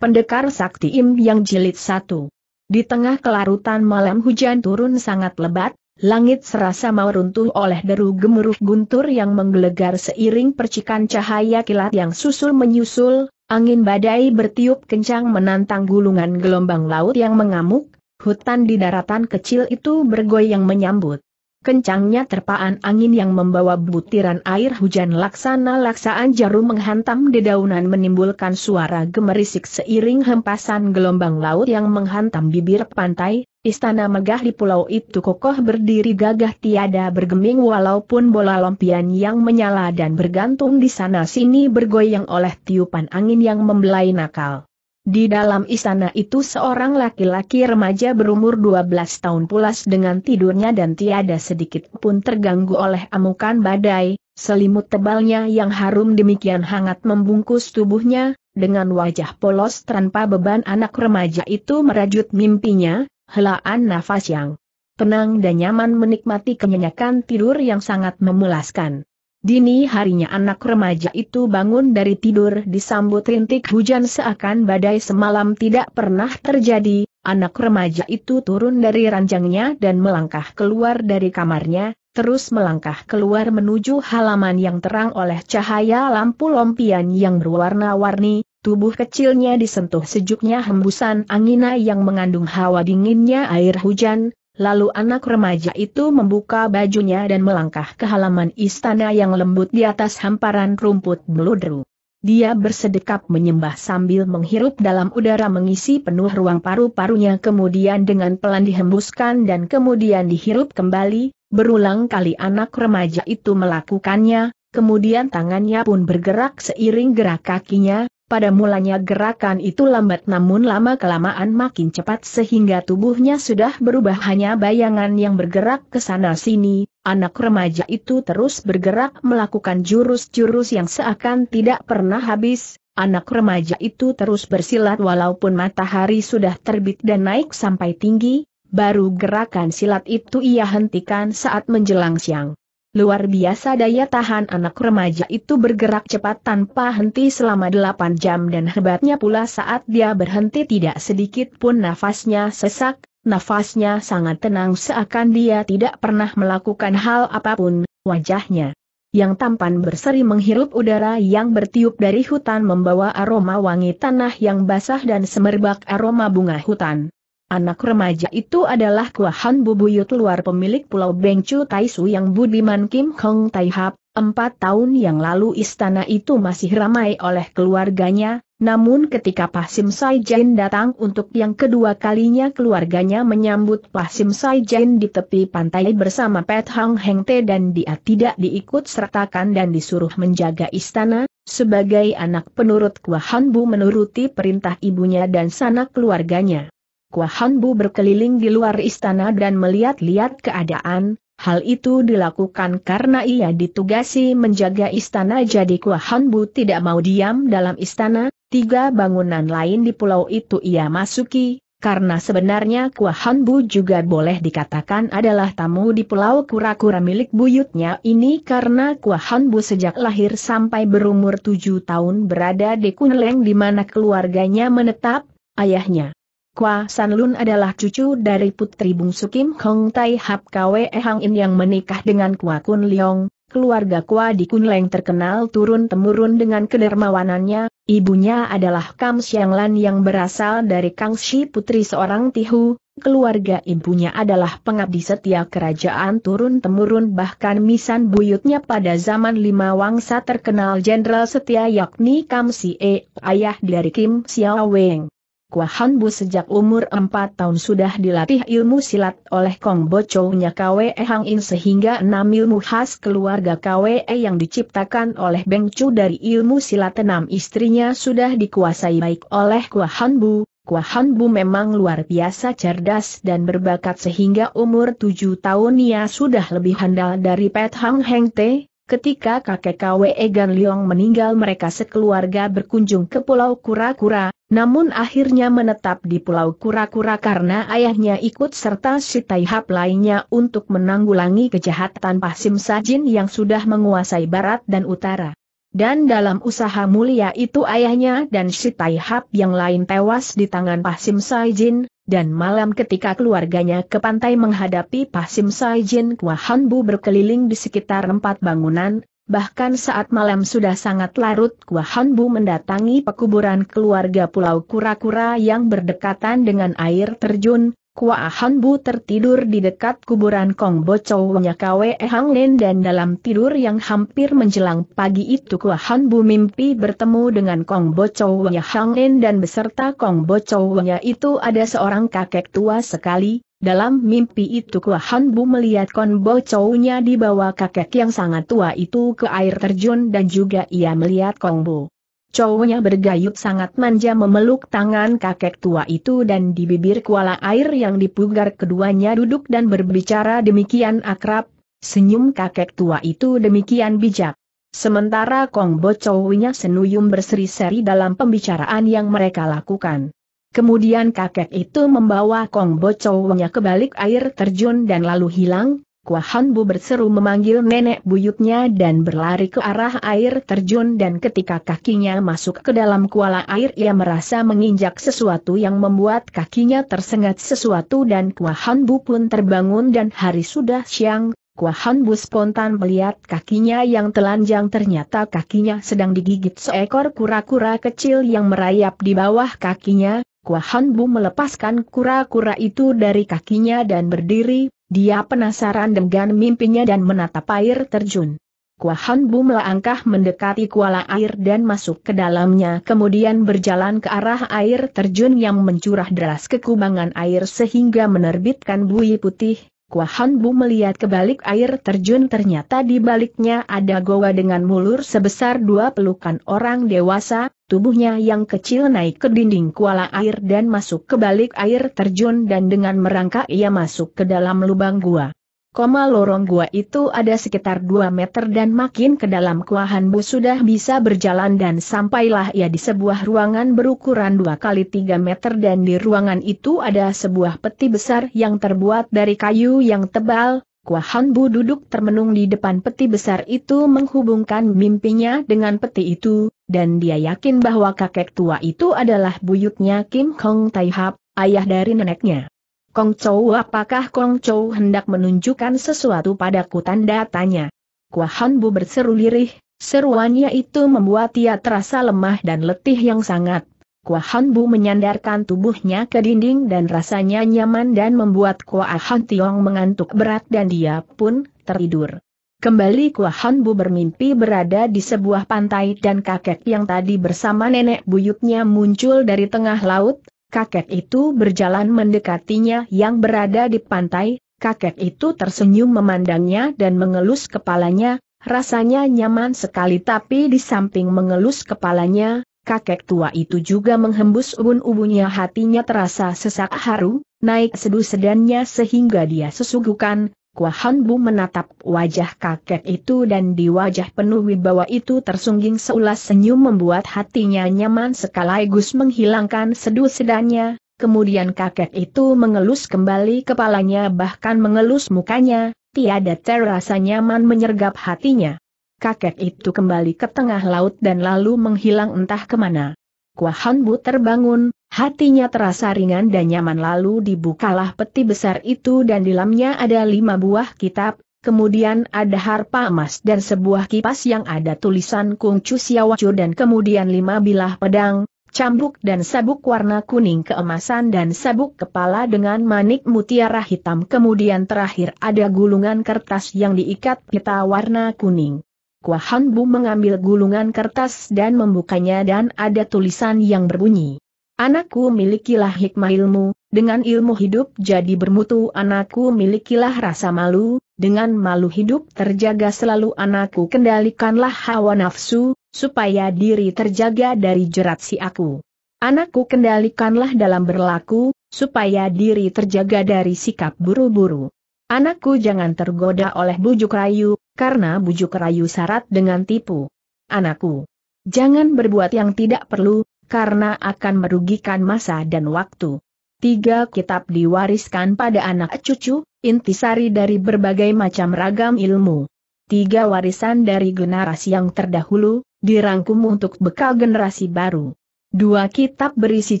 Pendekar Sakti Im yang jilid satu. Di tengah kelarutan malam hujan turun sangat lebat, langit serasa mau runtuh oleh deru gemuruh guntur yang menggelegar seiring percikan cahaya kilat yang susul menyusul, angin badai bertiup kencang menantang gulungan gelombang laut yang mengamuk, hutan di daratan kecil itu bergoyang menyambut. Kencangnya terpaan angin yang membawa butiran air hujan laksana-laksaan jarum menghantam dedaunan menimbulkan suara gemerisik seiring hempasan gelombang laut yang menghantam bibir pantai, istana megah di pulau itu kokoh berdiri gagah tiada bergeming walaupun bola lompian yang menyala dan bergantung di sana-sini bergoyang oleh tiupan angin yang membelai nakal. Di dalam istana itu seorang laki-laki remaja berumur 12 tahun pulas dengan tidurnya dan tiada sedikit pun terganggu oleh amukan badai, selimut tebalnya yang harum demikian hangat membungkus tubuhnya, dengan wajah polos tanpa beban anak remaja itu merajut mimpinya, helaan nafas yang tenang dan nyaman menikmati kenyanyakan tidur yang sangat memulaskan. Dini harinya anak remaja itu bangun dari tidur disambut rintik hujan seakan badai semalam tidak pernah terjadi, anak remaja itu turun dari ranjangnya dan melangkah keluar dari kamarnya, terus melangkah keluar menuju halaman yang terang oleh cahaya lampu lompian yang berwarna-warni, tubuh kecilnya disentuh sejuknya hembusan angina yang mengandung hawa dinginnya air hujan, Lalu anak remaja itu membuka bajunya dan melangkah ke halaman istana yang lembut di atas hamparan rumput meludru. Dia bersedekap menyembah sambil menghirup dalam udara mengisi penuh ruang paru-parunya kemudian dengan pelan dihembuskan dan kemudian dihirup kembali, berulang kali anak remaja itu melakukannya, kemudian tangannya pun bergerak seiring gerak kakinya, pada mulanya gerakan itu lambat namun lama-kelamaan makin cepat sehingga tubuhnya sudah berubah hanya bayangan yang bergerak ke sana-sini, anak remaja itu terus bergerak melakukan jurus-jurus yang seakan tidak pernah habis, anak remaja itu terus bersilat walaupun matahari sudah terbit dan naik sampai tinggi, baru gerakan silat itu ia hentikan saat menjelang siang. Luar biasa daya tahan anak remaja itu bergerak cepat tanpa henti selama 8 jam dan hebatnya pula saat dia berhenti tidak sedikit pun nafasnya sesak, nafasnya sangat tenang seakan dia tidak pernah melakukan hal apapun, wajahnya yang tampan berseri menghirup udara yang bertiup dari hutan membawa aroma wangi tanah yang basah dan semerbak aroma bunga hutan. Anak remaja itu adalah Kuahan Bubuyut luar pemilik Pulau Bengcu Taisu yang Budiman Kim Hong Taihap. Empat tahun yang lalu istana itu masih ramai oleh keluarganya, namun ketika Pak Pasim Jain datang untuk yang kedua kalinya keluarganya menyambut Pak Pasim Jain di tepi pantai bersama Pet Hang Heng Te dan dia tidak diikut sertakan dan disuruh menjaga istana, sebagai anak penurut Kuahan Bu menuruti perintah ibunya dan sanak keluarganya. Hanbu berkeliling di luar istana dan melihat-lihat keadaan, hal itu dilakukan karena ia ditugasi menjaga istana jadi Hanbu tidak mau diam dalam istana, tiga bangunan lain di pulau itu ia masuki, karena sebenarnya Hanbu juga boleh dikatakan adalah tamu di pulau kura-kura milik buyutnya ini karena Hanbu sejak lahir sampai berumur tujuh tahun berada di Kunleng di mana keluarganya menetap, ayahnya Kwa Lun adalah cucu dari putri bungsu Kim Hong Tai Hap Kwe Hang In yang menikah dengan Kwa Kun Leong. Keluarga Kwa di Leng terkenal turun-temurun dengan kedermawanannya, ibunya adalah Kam Siang Lan yang berasal dari Kang Shi putri seorang Tihu, keluarga ibunya adalah pengabdi setia kerajaan turun-temurun bahkan misan buyutnya pada zaman lima wangsa terkenal jenderal setia yakni Kam E, ayah dari Kim Xiao Weng. Kuahan Bu sejak umur 4 tahun sudah dilatih ilmu silat oleh Kong Boconya Kwe Hang In sehingga enam ilmu khas keluarga Kwe yang diciptakan oleh Beng Chu dari ilmu silat enam istrinya sudah dikuasai baik oleh Kuahan Bu. Kuahan Bu memang luar biasa cerdas dan berbakat sehingga umur tujuh tahun ia sudah lebih handal dari Pet Hang Heng Te, Ketika kakek KWE Gan Liong meninggal mereka sekeluarga berkunjung ke Pulau Kura-Kura, namun akhirnya menetap di Pulau Kura-Kura karena ayahnya ikut serta si Taihap lainnya untuk menanggulangi kejahatan Pasim Sajin yang sudah menguasai barat dan utara. Dan dalam usaha mulia itu ayahnya dan si Tai yang lain tewas di tangan Pasim Saijin, dan malam ketika keluarganya ke pantai menghadapi Pasim Saijin Kuahan Bu berkeliling di sekitar empat bangunan, Bahkan saat malam sudah sangat larut Kuahan Bu mendatangi pekuburan keluarga Pulau Kura-Kura yang berdekatan dengan air terjun, Kua Han Bu tertidur di dekat kuburan Kong Bocow Kwe Hang Len dan dalam tidur yang hampir menjelang pagi itu Kua Han Bu mimpi bertemu dengan Kong Bocow Hang Len dan beserta Kong Bocownya itu ada seorang kakek tua sekali. Dalam mimpi itu Kua Han Bu melihat Kong bocow dibawa kakek yang sangat tua itu ke air terjun dan juga ia melihat Kong Bu Cowoknya bergayut sangat manja memeluk tangan kakek tua itu dan di bibir kuala air yang dipugar keduanya duduk dan berbicara demikian akrab, senyum kakek tua itu demikian bijak. Sementara Kong Bo Chowinya senuyum berseri-seri dalam pembicaraan yang mereka lakukan. Kemudian kakek itu membawa Kong Bo Chowinya ke balik air terjun dan lalu hilang, Kuahan Bu berseru memanggil nenek buyutnya dan berlari ke arah air terjun dan ketika kakinya masuk ke dalam kuala air ia merasa menginjak sesuatu yang membuat kakinya tersengat sesuatu dan Kuahan Bu pun terbangun dan hari sudah siang. Kuahan Bu spontan melihat kakinya yang telanjang ternyata kakinya sedang digigit seekor kura-kura kecil yang merayap di bawah kakinya. Kuahan Bu melepaskan kura-kura itu dari kakinya dan berdiri dia penasaran dengan mimpinya dan menatap air terjun. Kuahan Bu melangkah mendekati kuala air dan masuk ke dalamnya kemudian berjalan ke arah air terjun yang mencurah deras ke kubangan air sehingga menerbitkan buih putih, Kuahan Bu melihat ke balik air terjun ternyata di baliknya ada goa dengan mulur sebesar dua pelukan orang dewasa, tubuhnya yang kecil naik ke dinding kuala air dan masuk ke balik air terjun dan dengan merangkak ia masuk ke dalam lubang gua. Koma lorong gua itu ada sekitar 2 meter dan makin ke dalam kuahan Bu sudah bisa berjalan dan sampailah ia di sebuah ruangan berukuran 2 kali 3 meter dan di ruangan itu ada sebuah peti besar yang terbuat dari kayu yang tebal, Kuahan Bu duduk termenung di depan peti besar itu menghubungkan mimpinya dengan peti itu, dan dia yakin bahwa kakek tua itu adalah buyutnya Kim Kong Taihap, ayah dari neneknya. Kong Chou apakah Kong Chou hendak menunjukkan sesuatu padaku tanda tanya. Kuahan Bu berseru lirih, seruannya itu membuat ia terasa lemah dan letih yang sangat. Kuahan Bu menyandarkan tubuhnya ke dinding dan rasanya nyaman dan membuat Kuahan Tiong mengantuk berat dan dia pun tertidur. Kembali Kuahan Bu bermimpi berada di sebuah pantai dan kakek yang tadi bersama nenek buyutnya muncul dari tengah laut, kakek itu berjalan mendekatinya yang berada di pantai, kakek itu tersenyum memandangnya dan mengelus kepalanya, rasanya nyaman sekali tapi di samping mengelus kepalanya, kakek tua itu juga menghembus ubun-ubunnya hatinya terasa sesak haru, naik sedu sedannya sehingga dia sesugukan, Kuahan Bu menatap wajah kakek itu dan di wajah penuh wibawa itu tersungging seulas senyum membuat hatinya nyaman sekaligus menghilangkan seduh sedanya, kemudian kakek itu mengelus kembali kepalanya bahkan mengelus mukanya, tiada terasa nyaman menyergap hatinya. Kakek itu kembali ke tengah laut dan lalu menghilang entah kemana. Kuahan Bu terbangun, hatinya terasa ringan dan nyaman lalu dibukalah peti besar itu dan di dalamnya ada lima buah kitab, kemudian ada harpa emas dan sebuah kipas yang ada tulisan Kung Chu Siawacu dan kemudian lima bilah pedang, cambuk dan sabuk warna kuning keemasan dan sabuk kepala dengan manik mutiara hitam kemudian terakhir ada gulungan kertas yang diikat pita warna kuning. Kuahan Bu mengambil gulungan kertas dan membukanya dan ada tulisan yang berbunyi. Anakku milikilah hikmah ilmu, dengan ilmu hidup jadi bermutu anakku milikilah rasa malu, dengan malu hidup terjaga selalu anakku kendalikanlah hawa nafsu, supaya diri terjaga dari jerat si aku. Anakku kendalikanlah dalam berlaku, supaya diri terjaga dari sikap buru-buru. Anakku jangan tergoda oleh bujuk rayu, karena bujuk rayu syarat dengan tipu. Anakku, jangan berbuat yang tidak perlu, karena akan merugikan masa dan waktu. Tiga kitab diwariskan pada anak cucu, intisari dari berbagai macam ragam ilmu. Tiga warisan dari generasi yang terdahulu, dirangkum untuk bekal generasi baru. Dua kitab berisi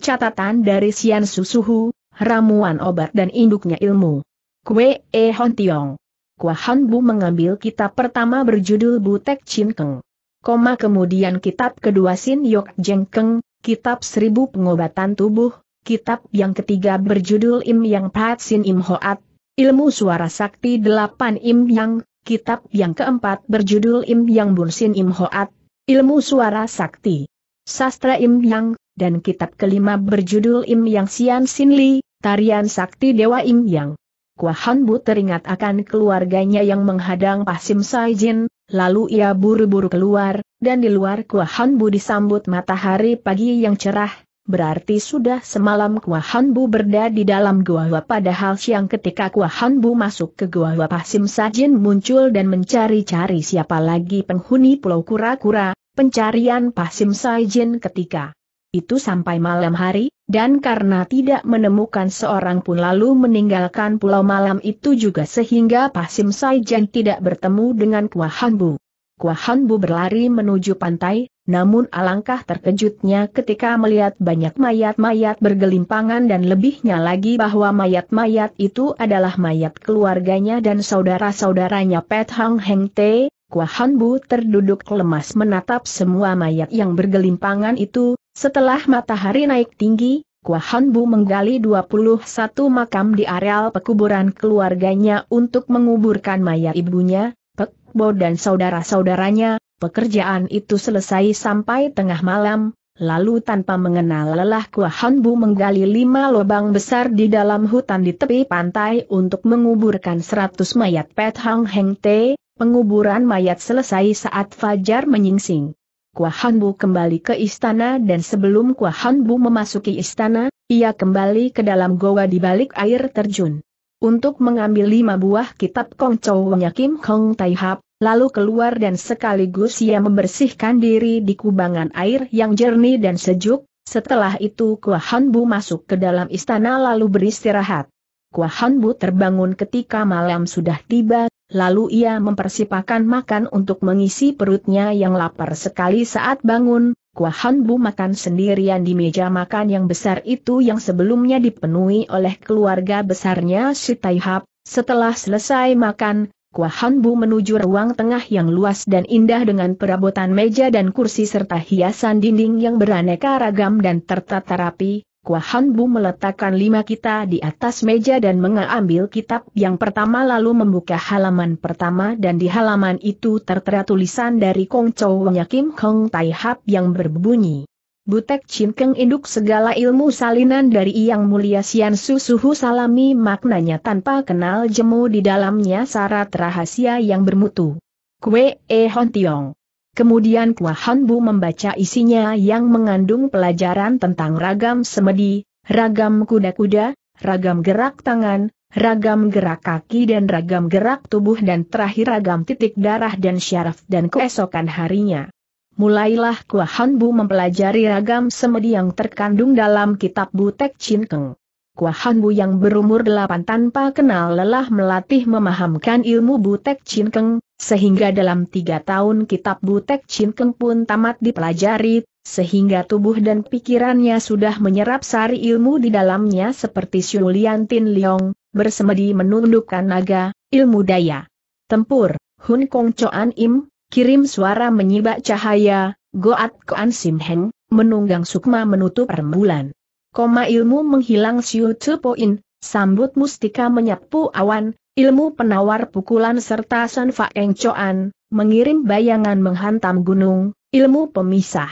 catatan dari Sian Susuhu, ramuan obat dan induknya ilmu. Kue E Hon Kuahan Bu mengambil kitab pertama berjudul Butek Chin Koma kemudian kitab kedua Sin Yok Jeng kitab Seribu Pengobatan Tubuh, kitab yang ketiga berjudul Im Yang Pat Sin Im Hoat, Ilmu Suara Sakti Delapan Im Yang, kitab yang keempat berjudul Im Yang Bun Sin Im Hoat, Ilmu Suara Sakti, Sastra Im Yang, dan kitab kelima berjudul Im Yang Sian Sin Li, Tarian Sakti Dewa Im Yang. Kuahan Bu teringat akan keluarganya yang menghadang Pasim Saijin, lalu ia buru-buru keluar, dan di luar Kuahan Bu disambut matahari pagi yang cerah, berarti sudah semalam Kuahan Bu berada di dalam Gua Hua padahal siang ketika Kuahan Bu masuk ke Gua Hua Pasim Saijin muncul dan mencari-cari siapa lagi penghuni Pulau Kura-Kura, pencarian Pasim Saijin ketika itu sampai malam hari, dan karena tidak menemukan seorang pun lalu meninggalkan pulau malam itu juga sehingga Pasim Saijan tidak bertemu dengan Kuah Hanbu. Kuah Hanbu berlari menuju pantai, namun alangkah terkejutnya ketika melihat banyak mayat-mayat bergelimpangan dan lebihnya lagi bahwa mayat-mayat itu adalah mayat keluarganya dan saudara-saudaranya Pet Hang Heng Te, Bu terduduk lemas menatap semua mayat yang bergelimpangan itu, setelah matahari naik tinggi, Bu menggali 21 makam di areal pekuburan keluarganya untuk menguburkan mayat ibunya, Pek Bo dan saudara-saudaranya, pekerjaan itu selesai sampai tengah malam, lalu tanpa mengenal lelah Bu menggali lima lubang besar di dalam hutan di tepi pantai untuk menguburkan 100 mayat Pet Hang Heng Te, Penguburan mayat selesai saat Fajar menyingsing. Hanbu kembali ke istana dan sebelum Hanbu memasuki istana, ia kembali ke dalam goa di balik air terjun. Untuk mengambil lima buah kitab Kong Chow Wanya Kim Hong Tai Hap, lalu keluar dan sekaligus ia membersihkan diri di kubangan air yang jernih dan sejuk, setelah itu Hanbu masuk ke dalam istana lalu beristirahat. Hanbu terbangun ketika malam sudah tiba lalu ia mempersipakan makan untuk mengisi perutnya yang lapar sekali saat bangun, Kuahan Bu makan sendirian di meja makan yang besar itu yang sebelumnya dipenuhi oleh keluarga besarnya si Taihap, setelah selesai makan, Kuahan Bu menuju ruang tengah yang luas dan indah dengan perabotan meja dan kursi serta hiasan dinding yang beraneka ragam dan tertata rapi, Kuahan Bu meletakkan lima kita di atas meja dan mengambil kitab yang pertama lalu membuka halaman pertama dan di halaman itu tertera tulisan dari Kong Chow Kim Kong Tai Hap yang berbunyi. Butek Chin Keng induk segala ilmu salinan dari Yang Mulia Sian suhu Salami maknanya tanpa kenal jemu di dalamnya syarat rahasia yang bermutu. Kue E Hon Tiong. Kemudian Kua Hanbu membaca isinya yang mengandung pelajaran tentang ragam semedi, ragam kuda-kuda, ragam gerak tangan, ragam gerak kaki dan ragam gerak tubuh dan terakhir ragam titik darah dan syaraf dan keesokan harinya. Mulailah Kua Hanbu mempelajari ragam semedi yang terkandung dalam kitab Butek Chin Keng. Kua Hanbu yang berumur delapan tanpa kenal lelah melatih memahamkan ilmu Butek Chin sehingga dalam tiga tahun kitab Butek Cinkeng pun tamat dipelajari, sehingga tubuh dan pikirannya sudah menyerap sari ilmu di dalamnya seperti Xulian Tin Leong, bersemedi menundukkan naga, ilmu daya. Tempur, Hun Kong Choan Im, kirim suara menyibak cahaya, Goat Koan Sim Heng, menunggang sukma menutup rembulan. Koma ilmu menghilang Siu Po In, sambut mustika menyapu awan, Ilmu penawar pukulan serta San Faeng Choan, mengirim bayangan menghantam gunung, ilmu pemisah.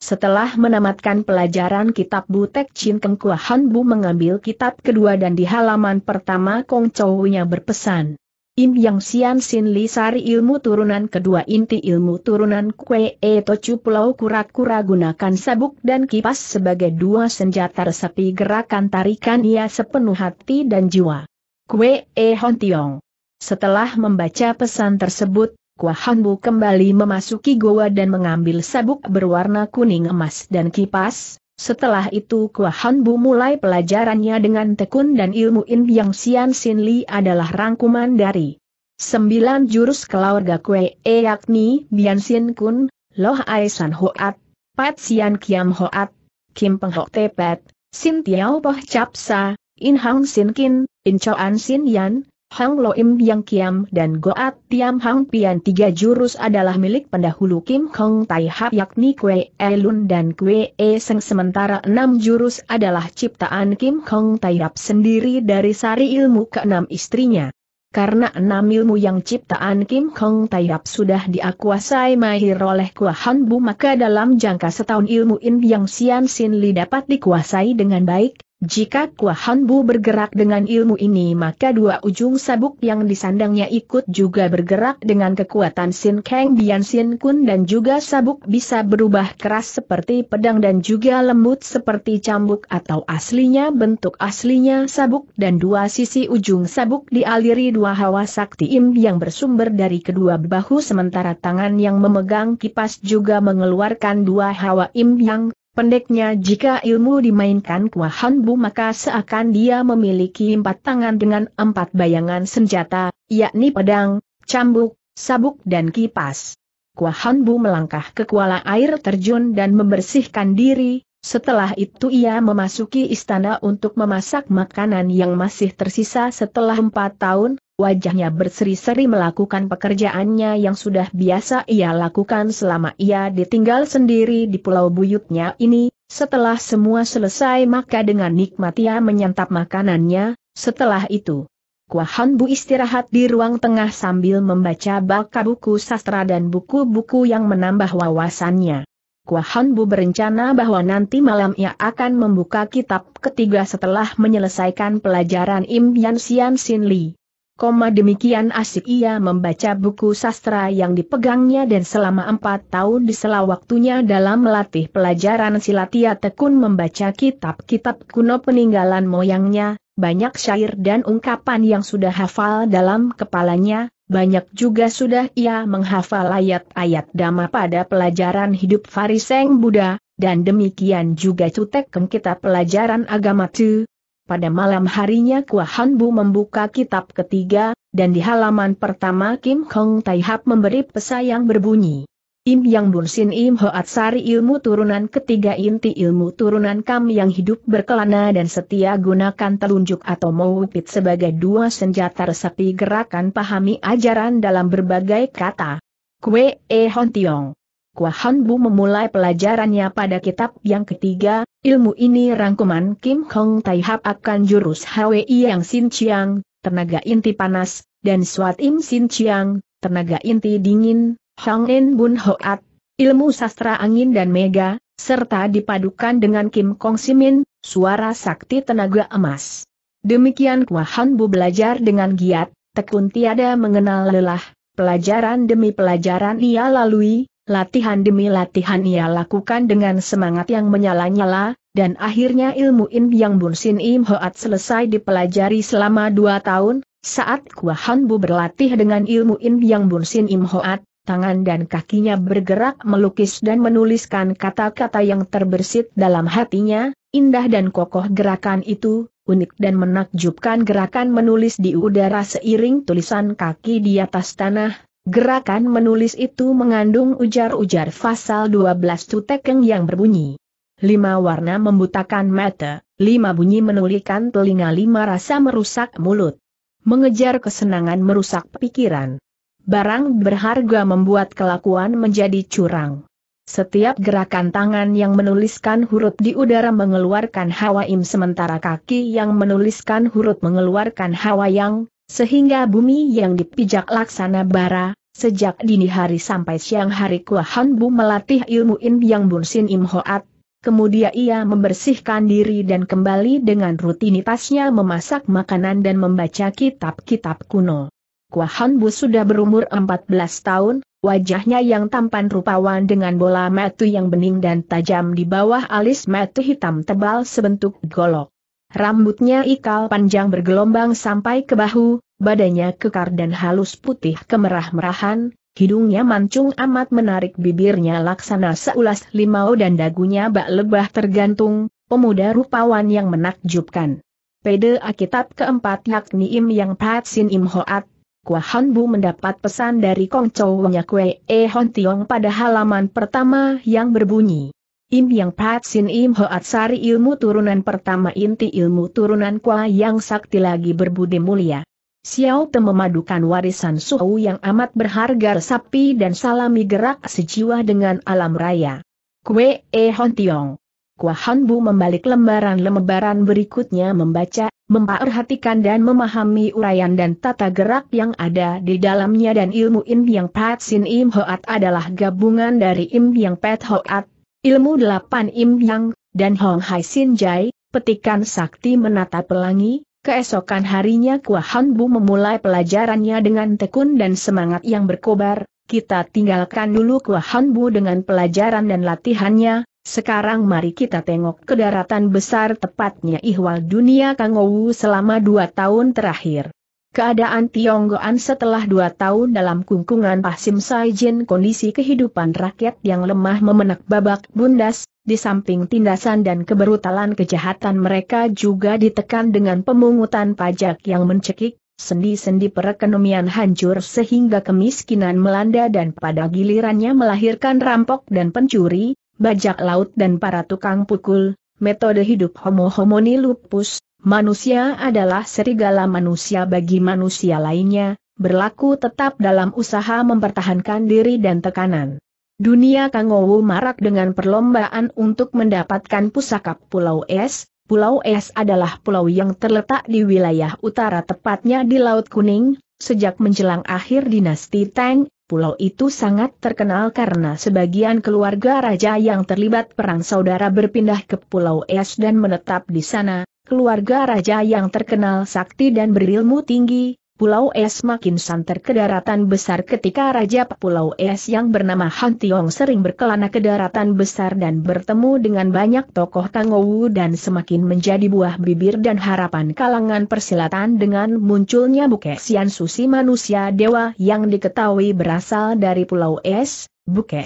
Setelah menamatkan pelajaran kitab Butek Chin Keng Kua Han Bu mengambil kitab kedua dan di halaman pertama Kong Chou-nya berpesan. Im Yang Sian Sin Li Sari ilmu turunan kedua inti ilmu turunan Kue E Tocu Pulau Kura-Kura gunakan sabuk dan kipas sebagai dua senjata resapi gerakan tarikan ia sepenuh hati dan jiwa. Kue E Hon Tiong. Setelah membaca pesan tersebut, Kua Hanbu kembali memasuki goa dan mengambil sabuk berwarna kuning emas dan kipas. Setelah itu Kua Hanbu mulai pelajarannya dengan tekun dan ilmu In yang Sian Sin Li adalah rangkuman dari sembilan jurus keluarga Kue E yakni Bian Sin Kun, Loh Ai San Hoat, Pat Sian Kiam Hoat, Kim Peng Hoat Tepet, Sin Tiao Poh Capsa, In Hang Sin Kin, In Choan Sin Yan, Hang Lo Im Yang Kiam dan Goat Tiam Hang Pian tiga jurus adalah milik pendahulu Kim Kong Tai Hap yakni Kwe Elun dan Kwe E Seng sementara enam jurus adalah ciptaan Kim Kong Tai Hap sendiri dari sari ilmu ke enam istrinya. Karena enam ilmu yang ciptaan Kim Kong Tai Hap sudah diakuasai mahir oleh Kua Han Bu maka dalam jangka setahun ilmu In Yang Sian Sin Li dapat dikuasai dengan baik, jika Kua Han Bu bergerak dengan ilmu ini maka dua ujung sabuk yang disandangnya ikut juga bergerak dengan kekuatan Sin Kang Bian Sin Kun dan juga sabuk bisa berubah keras seperti pedang dan juga lembut seperti cambuk atau aslinya bentuk aslinya sabuk dan dua sisi ujung sabuk dialiri dua hawa sakti im yang bersumber dari kedua bahu sementara tangan yang memegang kipas juga mengeluarkan dua hawa im yang Pendeknya jika ilmu dimainkan kuahan Bu maka seakan dia memiliki empat tangan dengan empat bayangan senjata, yakni pedang, cambuk, sabuk dan kipas. Kuahan Bu melangkah ke kuala air terjun dan membersihkan diri, setelah itu ia memasuki istana untuk memasak makanan yang masih tersisa setelah empat tahun, Wajahnya berseri-seri melakukan pekerjaannya yang sudah biasa ia lakukan selama ia ditinggal sendiri di pulau buyutnya ini, setelah semua selesai maka dengan nikmat ia menyantap makanannya, setelah itu. Kuahan Bu istirahat di ruang tengah sambil membaca baka buku sastra dan buku-buku yang menambah wawasannya. Kuahan Bu berencana bahwa nanti malam ia akan membuka kitab ketiga setelah menyelesaikan pelajaran Im Yan Sian Sin Li. Koma demikian asik ia membaca buku sastra yang dipegangnya dan selama empat tahun di sela waktunya dalam melatih pelajaran silat ia tekun membaca kitab-kitab kuno peninggalan moyangnya, banyak syair dan ungkapan yang sudah hafal dalam kepalanya, banyak juga sudah ia menghafal ayat-ayat dhamma pada pelajaran hidup Fariseng Buddha, dan demikian juga cutek kitab pelajaran agama tu, pada malam harinya Kua Han Bu membuka kitab ketiga, dan di halaman pertama Kim Kong Tai Hap memberi pesa yang berbunyi. Im Yang Bun Sin Im Hoat Sari ilmu turunan ketiga inti ilmu turunan Kam yang hidup berkelana dan setia gunakan telunjuk atau mowupit sebagai dua senjata resapi gerakan pahami ajaran dalam berbagai kata. Kue E Hon Tiong Kuahan Bu memulai pelajarannya pada kitab yang ketiga, ilmu ini rangkuman Kim Hong Tai Hap akan jurus Hwi Yang Sin Chiang, tenaga inti panas, dan Suat Im Sin Chiang, tenaga inti dingin, Hong In Bun Hoat, ilmu sastra angin dan mega, serta dipadukan dengan Kim Kong Simin, suara sakti tenaga emas. Demikian Kuahan Bu belajar dengan giat, tekun tiada mengenal lelah, pelajaran demi pelajaran ia lalui, Latihan demi latihan ia lakukan dengan semangat yang menyala-nyala, dan akhirnya ilmu In Yang Bun Sin Im Hoat selesai dipelajari selama dua tahun, saat Kua Han Bu berlatih dengan ilmu In Yang Bun Sin Im Hoat, tangan dan kakinya bergerak melukis dan menuliskan kata-kata yang terbersit dalam hatinya, indah dan kokoh gerakan itu, unik dan menakjubkan gerakan menulis di udara seiring tulisan kaki di atas tanah, Gerakan menulis itu mengandung ujar-ujar pasal 12 tutekeng yang berbunyi. Lima warna membutakan mata, lima bunyi menulikan telinga lima rasa merusak mulut. Mengejar kesenangan merusak pikiran. Barang berharga membuat kelakuan menjadi curang. Setiap gerakan tangan yang menuliskan huruf di udara mengeluarkan hawa im sementara kaki yang menuliskan huruf mengeluarkan hawa yang, sehingga bumi yang dipijak laksana bara, sejak dini hari sampai siang hari Kuahan Bu melatih ilmu In Yang Bunsin imhoat, Kemudian ia membersihkan diri dan kembali dengan rutinitasnya memasak makanan dan membaca kitab-kitab kuno. Kuahan Bu sudah berumur 14 tahun, wajahnya yang tampan rupawan dengan bola metu yang bening dan tajam di bawah alis metu hitam tebal sebentuk golok. Rambutnya ikal panjang bergelombang sampai ke bahu, badannya kekar dan halus putih kemerah-merahan, hidungnya mancung amat menarik bibirnya laksana seulas limau dan dagunya bak lebah tergantung, pemuda rupawan yang menakjubkan. Pede Akitab keempat yakni Im Yang Pat Sin Im Hoat, Kua Han Bu mendapat pesan dari Kong Chow Nya Kwe E Hon Tiong pada halaman pertama yang berbunyi. Im Yang sin Im Hoat Sari ilmu turunan pertama inti ilmu turunan Kwa Yang Sakti lagi berbudi mulia. Xiao Te memadukan warisan Suhu yang amat berharga sapi dan salami gerak sejiwa dengan alam raya. Kue E Hon Tiong. Kwa Han Bu membalik lembaran-lembaran berikutnya membaca, memperhatikan dan memahami uraian dan tata gerak yang ada di dalamnya dan ilmu Im Yang sin Im Hoat adalah gabungan dari Im Yang Pat Hoat Ilmu delapan Im Yang, dan Hong Hai Sin Jai, petikan sakti menata pelangi, keesokan harinya Kua Han Bu memulai pelajarannya dengan tekun dan semangat yang berkobar, kita tinggalkan dulu Kua Han Bu dengan pelajaran dan latihannya, sekarang mari kita tengok ke daratan besar tepatnya ihwal dunia Kangowu selama dua tahun terakhir. Keadaan Tionggoan setelah dua tahun dalam kungkungan Pasim Saijin kondisi kehidupan rakyat yang lemah memenak babak bundas, di samping tindasan dan keberutalan kejahatan mereka juga ditekan dengan pemungutan pajak yang mencekik, sendi-sendi perekonomian hancur sehingga kemiskinan melanda dan pada gilirannya melahirkan rampok dan pencuri, bajak laut dan para tukang pukul, metode hidup homo homoni lupus, Manusia adalah serigala manusia bagi manusia lainnya, berlaku tetap dalam usaha mempertahankan diri dan tekanan. Dunia Kangowu marak dengan perlombaan untuk mendapatkan pusaka Pulau Es. Pulau Es adalah pulau yang terletak di wilayah utara tepatnya di Laut Kuning, sejak menjelang akhir dinasti Tang, pulau itu sangat terkenal karena sebagian keluarga raja yang terlibat perang saudara berpindah ke Pulau Es dan menetap di sana, keluarga raja yang terkenal sakti dan berilmu tinggi, Pulau Es makin santer ke daratan besar ketika Raja Pulau Es yang bernama Han Tiong sering berkelana ke daratan besar dan bertemu dengan banyak tokoh Kangowu dan semakin menjadi buah bibir dan harapan kalangan persilatan dengan munculnya Sian Susi manusia dewa yang diketahui berasal dari Pulau Es,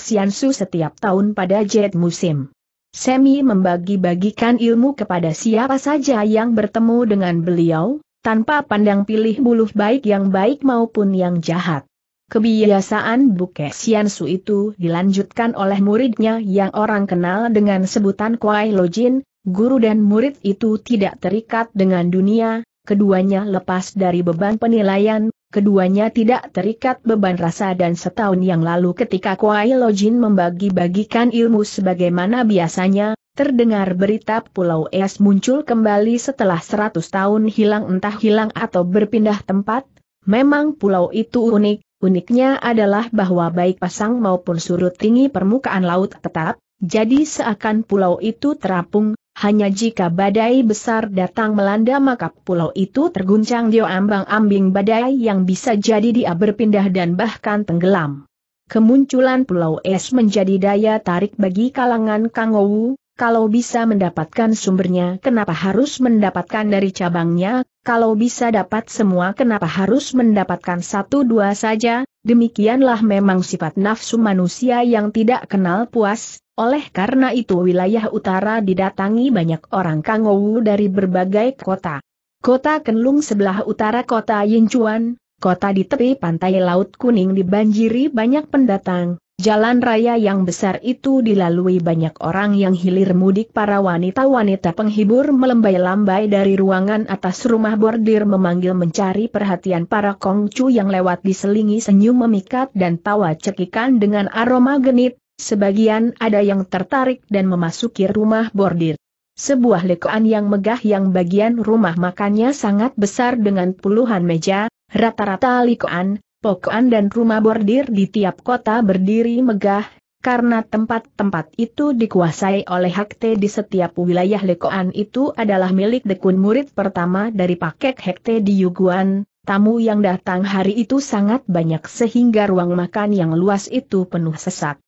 Sian Su setiap tahun pada jet musim. Semi membagi-bagikan ilmu kepada siapa saja yang bertemu dengan beliau, tanpa pandang pilih buluh baik yang baik maupun yang jahat. Kebiasaan Buke Siansu itu dilanjutkan oleh muridnya yang orang kenal dengan sebutan Kuai Lojin, guru dan murid itu tidak terikat dengan dunia, keduanya lepas dari beban penilaian, Keduanya tidak terikat beban rasa dan setahun yang lalu ketika Kuai Lojin membagi-bagikan ilmu sebagaimana biasanya, terdengar berita Pulau Es muncul kembali setelah 100 tahun hilang entah hilang atau berpindah tempat. Memang pulau itu unik, uniknya adalah bahwa baik pasang maupun surut tinggi permukaan laut tetap, jadi seakan pulau itu terapung, hanya jika badai besar datang melanda maka pulau itu terguncang dia ambang-ambing badai yang bisa jadi dia berpindah dan bahkan tenggelam. Kemunculan pulau es menjadi daya tarik bagi kalangan Kangowu, kalau bisa mendapatkan sumbernya kenapa harus mendapatkan dari cabangnya, kalau bisa dapat semua kenapa harus mendapatkan satu dua saja, Demikianlah memang sifat nafsu manusia yang tidak kenal puas, oleh karena itu wilayah utara didatangi banyak orang Kangowu dari berbagai kota. Kota Kenlung sebelah utara kota Yinchuan, kota di tepi pantai Laut Kuning dibanjiri banyak pendatang, Jalan raya yang besar itu dilalui banyak orang yang hilir mudik para wanita-wanita penghibur melembai-lambai dari ruangan atas rumah bordir memanggil mencari perhatian para kongcu yang lewat diselingi senyum memikat dan tawa cekikan dengan aroma genit, sebagian ada yang tertarik dan memasuki rumah bordir. Sebuah lekoan yang megah yang bagian rumah makannya sangat besar dengan puluhan meja, rata-rata likoan, pokokan dan rumah bordir di tiap kota berdiri megah, karena tempat-tempat itu dikuasai oleh Hakte di setiap wilayah Lekoan itu adalah milik dekun murid pertama dari Pakek Hakte di Yuguan, tamu yang datang hari itu sangat banyak sehingga ruang makan yang luas itu penuh sesak.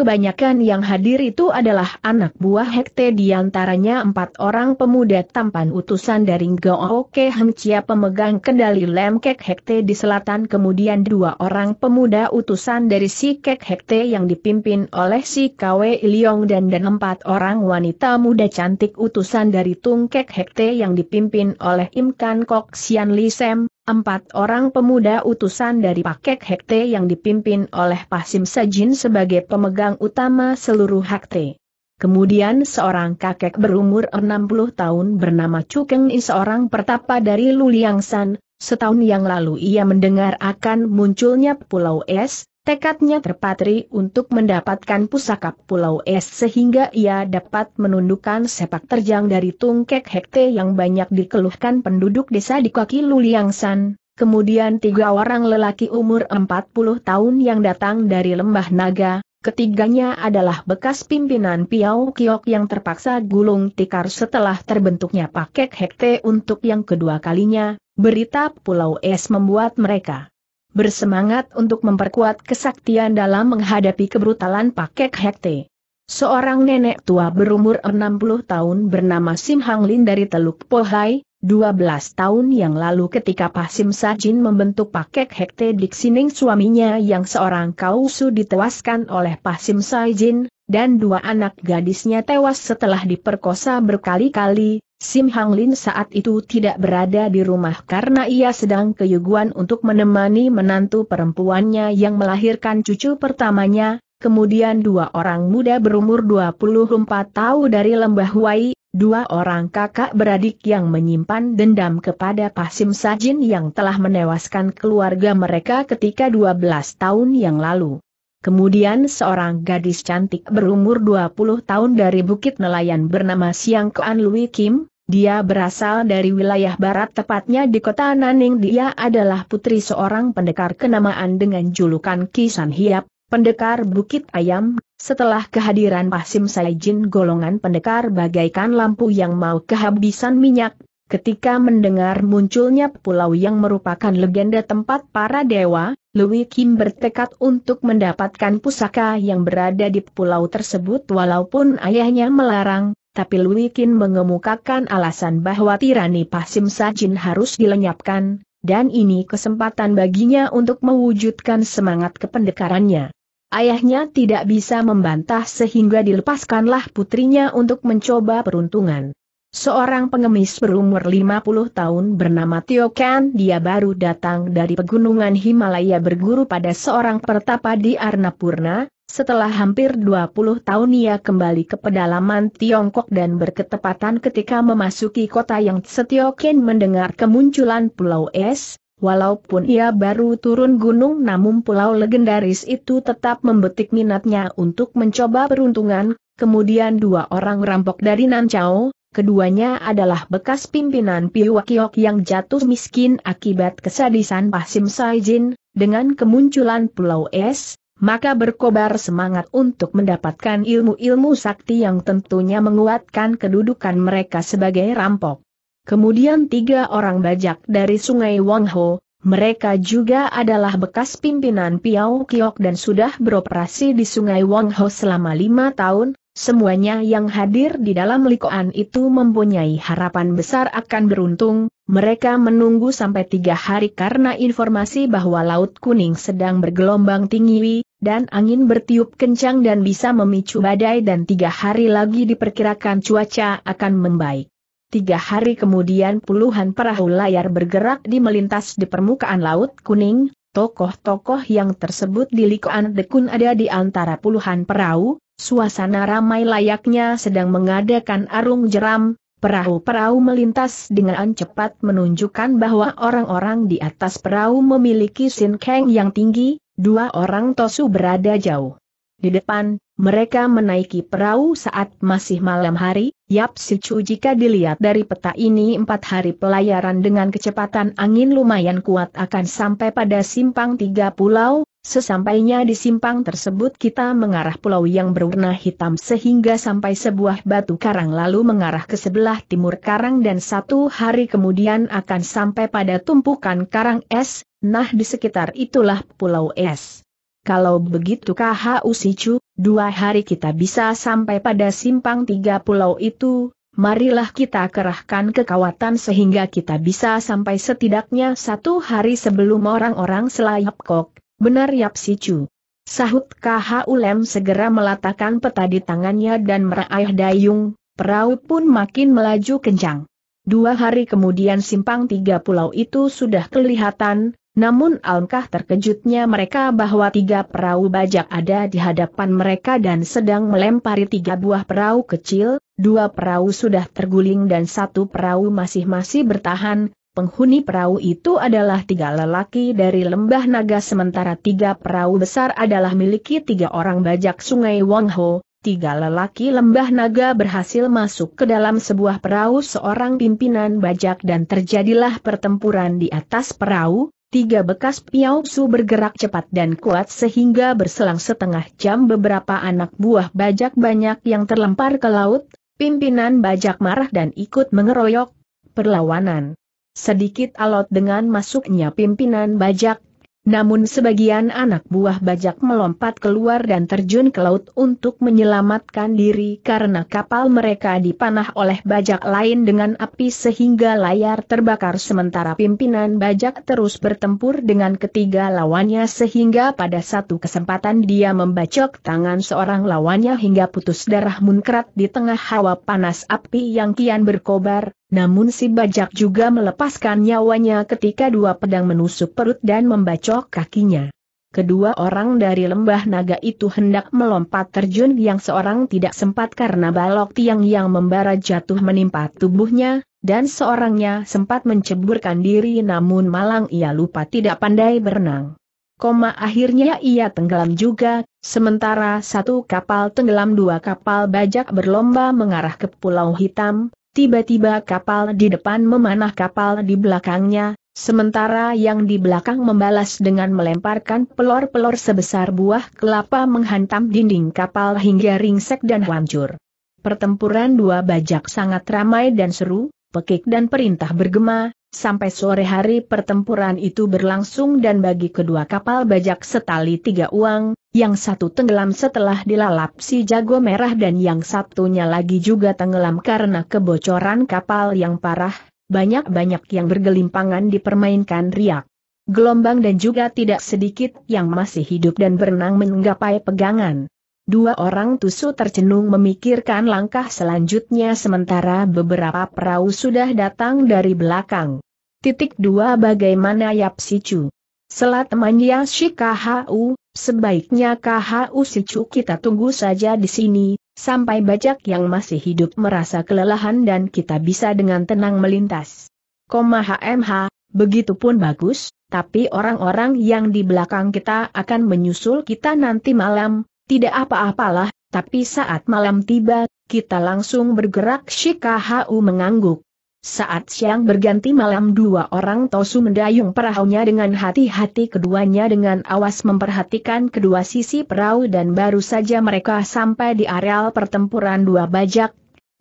Kebanyakan yang hadir itu adalah anak buah Hekte diantaranya empat orang pemuda tampan utusan dari Ngooke Hemcia pemegang kendali Lemkek Hekte di selatan kemudian dua orang pemuda utusan dari si Kek Hekte yang dipimpin oleh si Kwe Iliong dan dan empat orang wanita muda cantik utusan dari Tung Kek Hekte yang dipimpin oleh Imkan Kok Sian Lisem, Empat orang pemuda utusan dari paket Hekte yang dipimpin oleh Pasim Sajin sebagai pemegang utama seluruh Hekte. Kemudian seorang kakek berumur 60 tahun bernama Cukeng I seorang pertapa dari Luliangsan, setahun yang lalu ia mendengar akan munculnya Pulau Es, Tekadnya terpatri untuk mendapatkan pusaka Pulau Es sehingga ia dapat menundukkan sepak terjang dari tungkek hekte yang banyak dikeluhkan penduduk desa di kaki Luliangsan, kemudian tiga orang lelaki umur 40 tahun yang datang dari Lembah Naga, ketiganya adalah bekas pimpinan Piau Kiok yang terpaksa gulung tikar setelah terbentuknya paket hekte untuk yang kedua kalinya, berita Pulau Es membuat mereka bersemangat untuk memperkuat kesaktian dalam menghadapi kebrutalan Pakek Hekte. Seorang nenek tua berumur 60 tahun bernama Sim Hang Lin dari Teluk Pohai, 12 tahun yang lalu ketika Pak Sim Sajin membentuk Pakek Hekte Diksining suaminya yang seorang kausu ditewaskan oleh Pak Sim Sajin, dan dua anak gadisnya tewas setelah diperkosa berkali-kali, Sim Hang Lin saat itu tidak berada di rumah karena ia sedang keyuguan untuk menemani menantu perempuannya yang melahirkan cucu pertamanya, kemudian dua orang muda berumur 24 tahun dari Lembah Wai, dua orang kakak beradik yang menyimpan dendam kepada Pasim Sajin yang telah menewaskan keluarga mereka ketika 12 tahun yang lalu. Kemudian seorang gadis cantik berumur 20 tahun dari Bukit Nelayan bernama Siang Kuan Lui Kim, dia berasal dari wilayah barat tepatnya di kota Naning dia adalah putri seorang pendekar kenamaan dengan julukan Kisan Hiap, pendekar Bukit Ayam, setelah kehadiran Pasim Saijin golongan pendekar bagaikan lampu yang mau kehabisan minyak, ketika mendengar munculnya pulau yang merupakan legenda tempat para dewa, Louis Kim bertekad untuk mendapatkan pusaka yang berada di pulau tersebut walaupun ayahnya melarang, tapi Lui Kin mengemukakan alasan bahwa tirani Pasim Sajin harus dilenyapkan, dan ini kesempatan baginya untuk mewujudkan semangat kependekarannya. Ayahnya tidak bisa membantah sehingga dilepaskanlah putrinya untuk mencoba peruntungan. Seorang pengemis berumur 50 tahun bernama Tio Ken dia baru datang dari pegunungan Himalaya berguru pada seorang pertapa di Arnapurna, setelah hampir 20 tahun ia kembali ke pedalaman Tiongkok dan berketepatan ketika memasuki kota yang Setio Ken mendengar kemunculan Pulau Es, walaupun ia baru turun gunung namun pulau legendaris itu tetap membetik minatnya untuk mencoba peruntungan, kemudian dua orang rampok dari Nanchao. Keduanya adalah bekas pimpinan Piwakiok yang jatuh miskin akibat kesadisan Pasim Saijin, dengan kemunculan Pulau Es, maka berkobar semangat untuk mendapatkan ilmu-ilmu sakti yang tentunya menguatkan kedudukan mereka sebagai rampok. Kemudian tiga orang bajak dari Sungai Wangho, mereka juga adalah bekas pimpinan Piao Kiok dan sudah beroperasi di Sungai Wangho selama lima tahun, Semuanya yang hadir di dalam likoan itu mempunyai harapan besar akan beruntung, mereka menunggu sampai tiga hari karena informasi bahwa Laut Kuning sedang bergelombang tinggi, dan angin bertiup kencang dan bisa memicu badai dan tiga hari lagi diperkirakan cuaca akan membaik. Tiga hari kemudian puluhan perahu layar bergerak di melintas di permukaan Laut Kuning, tokoh-tokoh yang tersebut di likoan dekun ada di antara puluhan perahu, Suasana ramai layaknya sedang mengadakan arung jeram, perahu-perahu melintas dengan cepat menunjukkan bahwa orang-orang di atas perahu memiliki sin keng yang tinggi, dua orang tosu berada jauh. Di depan, mereka menaiki perahu saat masih malam hari, Yap Sicu jika dilihat dari peta ini empat hari pelayaran dengan kecepatan angin lumayan kuat akan sampai pada simpang tiga pulau, Sesampainya di simpang tersebut kita mengarah pulau yang berwarna hitam sehingga sampai sebuah batu karang lalu mengarah ke sebelah timur karang dan satu hari kemudian akan sampai pada tumpukan karang es, nah di sekitar itulah pulau es. Kalau begitu KHU Sicu, dua hari kita bisa sampai pada simpang tiga pulau itu, marilah kita kerahkan kekawatan sehingga kita bisa sampai setidaknya satu hari sebelum orang-orang selayap kok, Benar Yap Chu. Sahut KH Ulem segera meletakkan peta di tangannya dan meraih dayung, perahu pun makin melaju kencang. Dua hari kemudian simpang tiga pulau itu sudah kelihatan, namun alangkah terkejutnya mereka bahwa tiga perahu bajak ada di hadapan mereka dan sedang melempari tiga buah perahu kecil, dua perahu sudah terguling dan satu perahu masih-masih bertahan, Penghuni perahu itu adalah tiga lelaki dari lembah naga sementara tiga perahu besar adalah miliki tiga orang bajak sungai Wangho, tiga lelaki lembah naga berhasil masuk ke dalam sebuah perahu seorang pimpinan bajak dan terjadilah pertempuran di atas perahu, tiga bekas piau su bergerak cepat dan kuat sehingga berselang setengah jam beberapa anak buah bajak banyak yang terlempar ke laut, pimpinan bajak marah dan ikut mengeroyok perlawanan sedikit alot dengan masuknya pimpinan bajak. Namun sebagian anak buah bajak melompat keluar dan terjun ke laut untuk menyelamatkan diri karena kapal mereka dipanah oleh bajak lain dengan api sehingga layar terbakar sementara pimpinan bajak terus bertempur dengan ketiga lawannya sehingga pada satu kesempatan dia membacok tangan seorang lawannya hingga putus darah munkrat di tengah hawa panas api yang kian berkobar, namun si bajak juga melepaskan nyawanya ketika dua pedang menusuk perut dan membacok kakinya. Kedua orang dari lembah naga itu hendak melompat terjun yang seorang tidak sempat karena balok tiang yang membara jatuh menimpa tubuhnya, dan seorangnya sempat menceburkan diri namun malang ia lupa tidak pandai berenang. Koma akhirnya ia tenggelam juga, sementara satu kapal tenggelam dua kapal bajak berlomba mengarah ke Pulau Hitam, Tiba-tiba kapal di depan memanah kapal di belakangnya, sementara yang di belakang membalas dengan melemparkan pelor-pelor sebesar buah kelapa menghantam dinding kapal hingga ringsek dan hancur. Pertempuran dua bajak sangat ramai dan seru, pekik dan perintah bergema, Sampai sore hari pertempuran itu berlangsung dan bagi kedua kapal bajak setali tiga uang, yang satu tenggelam setelah dilalap si jago merah dan yang satunya lagi juga tenggelam karena kebocoran kapal yang parah, banyak-banyak yang bergelimpangan dipermainkan riak. Gelombang dan juga tidak sedikit yang masih hidup dan berenang menggapai pegangan. Dua orang tusu tercenung memikirkan langkah selanjutnya sementara beberapa perahu sudah datang dari belakang. Titik dua bagaimana Yap Sicu? Selat Manja si KHU, sebaiknya KHU Sicu kita tunggu saja di sini, sampai bajak yang masih hidup merasa kelelahan dan kita bisa dengan tenang melintas. Koma HMH, begitupun bagus, tapi orang-orang yang di belakang kita akan menyusul kita nanti malam, tidak apa-apalah, tapi saat malam tiba, kita langsung bergerak Shikahau mengangguk. Saat siang berganti malam dua orang Tosu mendayung perahunya dengan hati-hati keduanya dengan awas memperhatikan kedua sisi perahu dan baru saja mereka sampai di areal pertempuran dua bajak.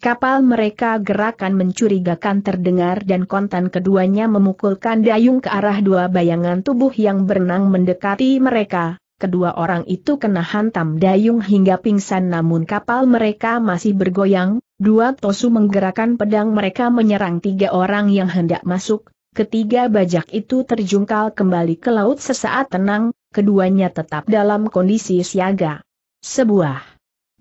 Kapal mereka gerakan mencurigakan terdengar dan kontan keduanya memukulkan dayung ke arah dua bayangan tubuh yang berenang mendekati mereka kedua orang itu kena hantam dayung hingga pingsan namun kapal mereka masih bergoyang, dua tosu menggerakkan pedang mereka menyerang tiga orang yang hendak masuk, ketiga bajak itu terjungkal kembali ke laut sesaat tenang, keduanya tetap dalam kondisi siaga. Sebuah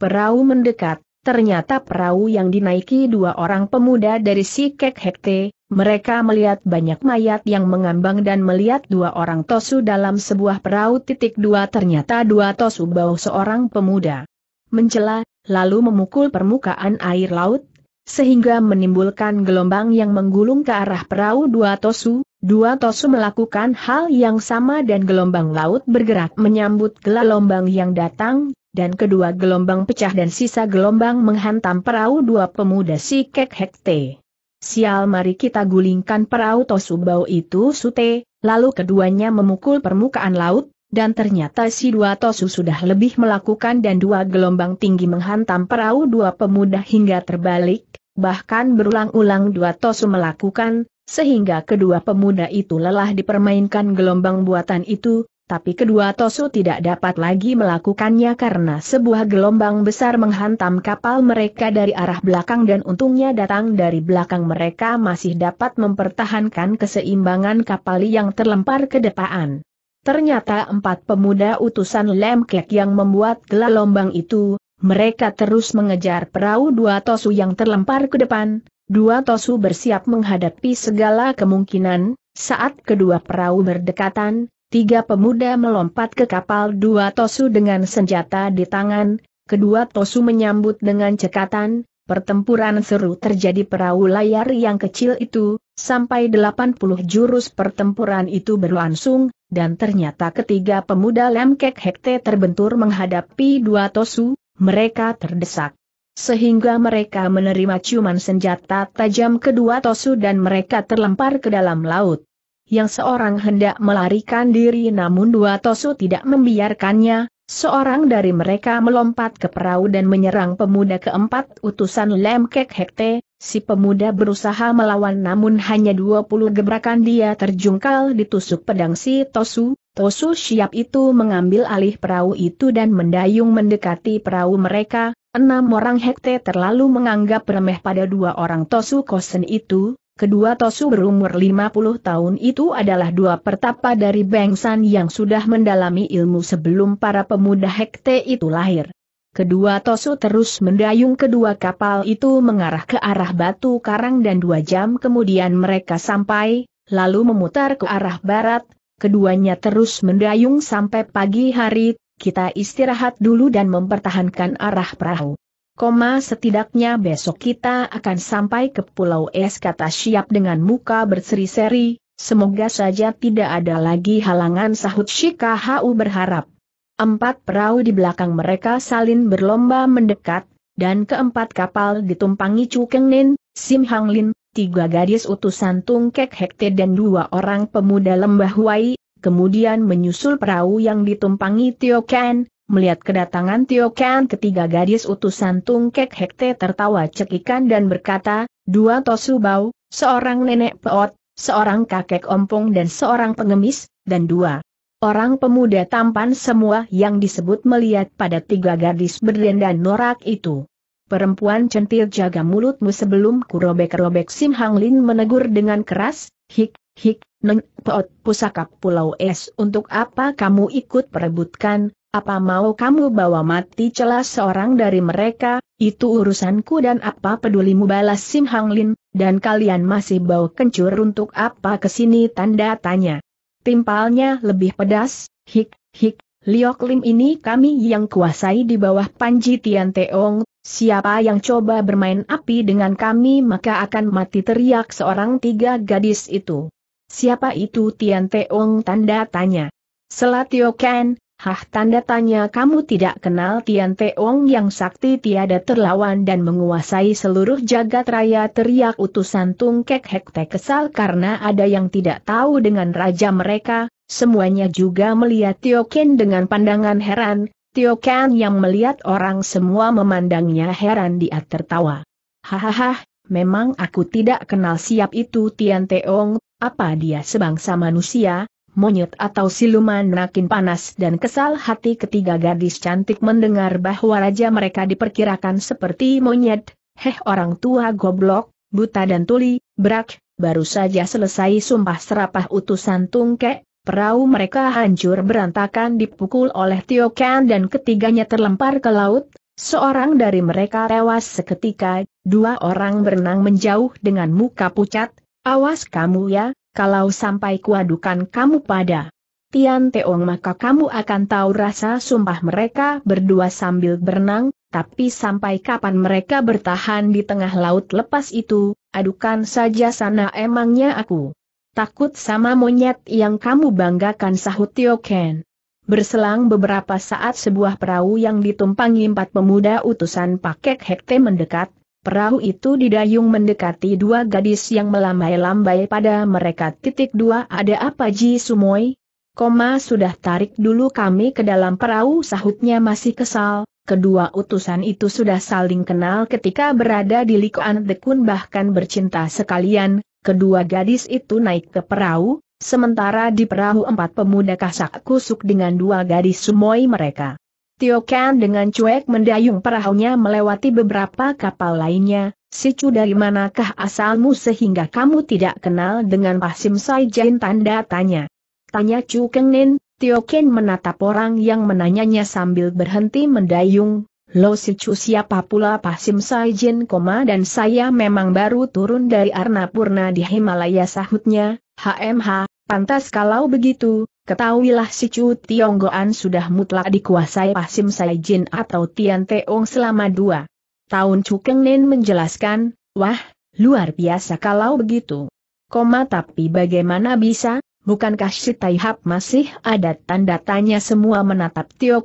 perahu mendekat, Ternyata perahu yang dinaiki dua orang pemuda dari si Kek Hekte, mereka melihat banyak mayat yang mengambang dan melihat dua orang tosu dalam sebuah perahu titik dua ternyata dua tosu bau seorang pemuda. Mencela, lalu memukul permukaan air laut, sehingga menimbulkan gelombang yang menggulung ke arah perahu dua tosu, Dua Tosu melakukan hal yang sama dan gelombang laut bergerak menyambut gelombang yang datang, dan kedua gelombang pecah dan sisa gelombang menghantam perahu dua pemuda si Kek Hekte. Sial mari kita gulingkan perahu Tosu bau itu sute, lalu keduanya memukul permukaan laut, dan ternyata si dua Tosu sudah lebih melakukan dan dua gelombang tinggi menghantam perahu dua pemuda hingga terbalik, bahkan berulang-ulang dua Tosu melakukan, sehingga kedua pemuda itu lelah dipermainkan gelombang buatan itu, tapi kedua Tosu tidak dapat lagi melakukannya karena sebuah gelombang besar menghantam kapal mereka dari arah belakang dan untungnya datang dari belakang mereka masih dapat mempertahankan keseimbangan kapal yang terlempar ke depan. Ternyata empat pemuda utusan Lemkek yang membuat gelombang itu, mereka terus mengejar perahu dua Tosu yang terlempar ke depan, Dua Tosu bersiap menghadapi segala kemungkinan, saat kedua perahu berdekatan, tiga pemuda melompat ke kapal dua Tosu dengan senjata di tangan, kedua Tosu menyambut dengan cekatan, pertempuran seru terjadi perahu layar yang kecil itu, sampai 80 jurus pertempuran itu berlangsung, dan ternyata ketiga pemuda Lemkek Hekte terbentur menghadapi dua Tosu, mereka terdesak sehingga mereka menerima ciuman senjata tajam kedua Tosu dan mereka terlempar ke dalam laut. Yang seorang hendak melarikan diri namun dua Tosu tidak membiarkannya, seorang dari mereka melompat ke perahu dan menyerang pemuda keempat utusan Lemkek Hekte, si pemuda berusaha melawan namun hanya 20 gebrakan dia terjungkal ditusuk pedang si Tosu, Tosu siap itu mengambil alih perahu itu dan mendayung mendekati perahu mereka, enam orang hekte terlalu menganggap remeh pada dua orang Tosu Kosen itu, Kedua Tosu berumur 50 tahun itu adalah dua pertapa dari Bengsan yang sudah mendalami ilmu sebelum para pemuda Hekte itu lahir. Kedua Tosu terus mendayung kedua kapal itu mengarah ke arah batu karang dan dua jam kemudian mereka sampai, lalu memutar ke arah barat, keduanya terus mendayung sampai pagi hari, kita istirahat dulu dan mempertahankan arah perahu. Koma setidaknya besok kita akan sampai ke Pulau Es kata siap dengan muka berseri-seri, semoga saja tidak ada lagi halangan sahut Shikahau berharap. Empat perahu di belakang mereka salin berlomba mendekat, dan keempat kapal ditumpangi Chu Keng Sim Hang Lin, tiga gadis utusan Tungkek Hekte dan dua orang pemuda lembah Wai, kemudian menyusul perahu yang ditumpangi Tio Ken, melihat kedatangan Tio Ken ketiga gadis utusan Tungkek Hekte tertawa cekikan dan berkata, dua Tosubau, seorang nenek peot, seorang kakek ompong dan seorang pengemis, dan dua orang pemuda tampan semua yang disebut melihat pada tiga gadis berdandan norak itu. Perempuan centil jaga mulutmu sebelum kurobek-robek Sim Hang Lin menegur dengan keras, hik, hik, neng, pot pusaka pulau es untuk apa kamu ikut perebutkan, apa mau kamu bawa mati celah seorang dari mereka, itu urusanku dan apa pedulimu balas Sim Hang Lin, dan kalian masih bau kencur untuk apa kesini tanda tanya. Timpalnya lebih pedas, hik, hik, Liok Lim ini kami yang kuasai di bawah Panji Tian Teong, siapa yang coba bermain api dengan kami maka akan mati teriak seorang tiga gadis itu. Siapa itu Tian Teong tanda tanya. Selatio Ken, hah tanda tanya kamu tidak kenal Tian Teong yang sakti tiada terlawan dan menguasai seluruh jagat raya teriak utusan Tung Kek kesal karena ada yang tidak tahu dengan raja mereka, Semuanya juga melihat Tio Ken dengan pandangan heran, Tio Ken yang melihat orang semua memandangnya heran dia tertawa. Hahaha, memang aku tidak kenal siap itu Tian Teong, apa dia sebangsa manusia, monyet atau siluman Nakin panas dan kesal hati ketiga gadis cantik mendengar bahwa raja mereka diperkirakan seperti monyet, heh orang tua goblok, buta dan tuli, berak, baru saja selesai sumpah serapah utusan Tungkek, Perahu mereka hancur berantakan dipukul oleh Tio Ken dan ketiganya terlempar ke laut, seorang dari mereka tewas seketika, dua orang berenang menjauh dengan muka pucat, awas kamu ya, kalau sampai kuadukan kamu pada Tian Teong maka kamu akan tahu rasa sumpah mereka berdua sambil berenang, tapi sampai kapan mereka bertahan di tengah laut lepas itu, adukan saja sana emangnya aku. Takut sama monyet yang kamu banggakan sahut Tio Ken. Berselang beberapa saat sebuah perahu yang ditumpangi empat pemuda utusan Pakek Hekte mendekat, perahu itu didayung mendekati dua gadis yang melambai-lambai pada mereka. Titik dua ada apa Ji Sumoy? Koma sudah tarik dulu kami ke dalam perahu sahutnya masih kesal, Kedua utusan itu sudah saling kenal ketika berada di Likoan Dekun bahkan bercinta sekalian, kedua gadis itu naik ke perahu, sementara di perahu empat pemuda kasak kusuk dengan dua gadis sumoi mereka. Tio Kan dengan cuek mendayung perahunya melewati beberapa kapal lainnya, si dari manakah asalmu sehingga kamu tidak kenal dengan Pasim Sai Jain tanda tanya. Tanya Chu Nin, Tio Ken menatap orang yang menanyanya sambil berhenti mendayung, Lo Sicu siapa pula Pasim Saijin koma dan saya memang baru turun dari Arnapurna di Himalaya sahutnya, HMH, pantas kalau begitu, ketahuilah Sicu Tionggoan sudah mutlak dikuasai Pasim Saijin atau Tian Teong selama dua. Tahun Cukeng Nen menjelaskan, wah, luar biasa kalau begitu. Koma tapi bagaimana bisa, bukankah si Taihap masih ada tanda tanya semua menatap Tio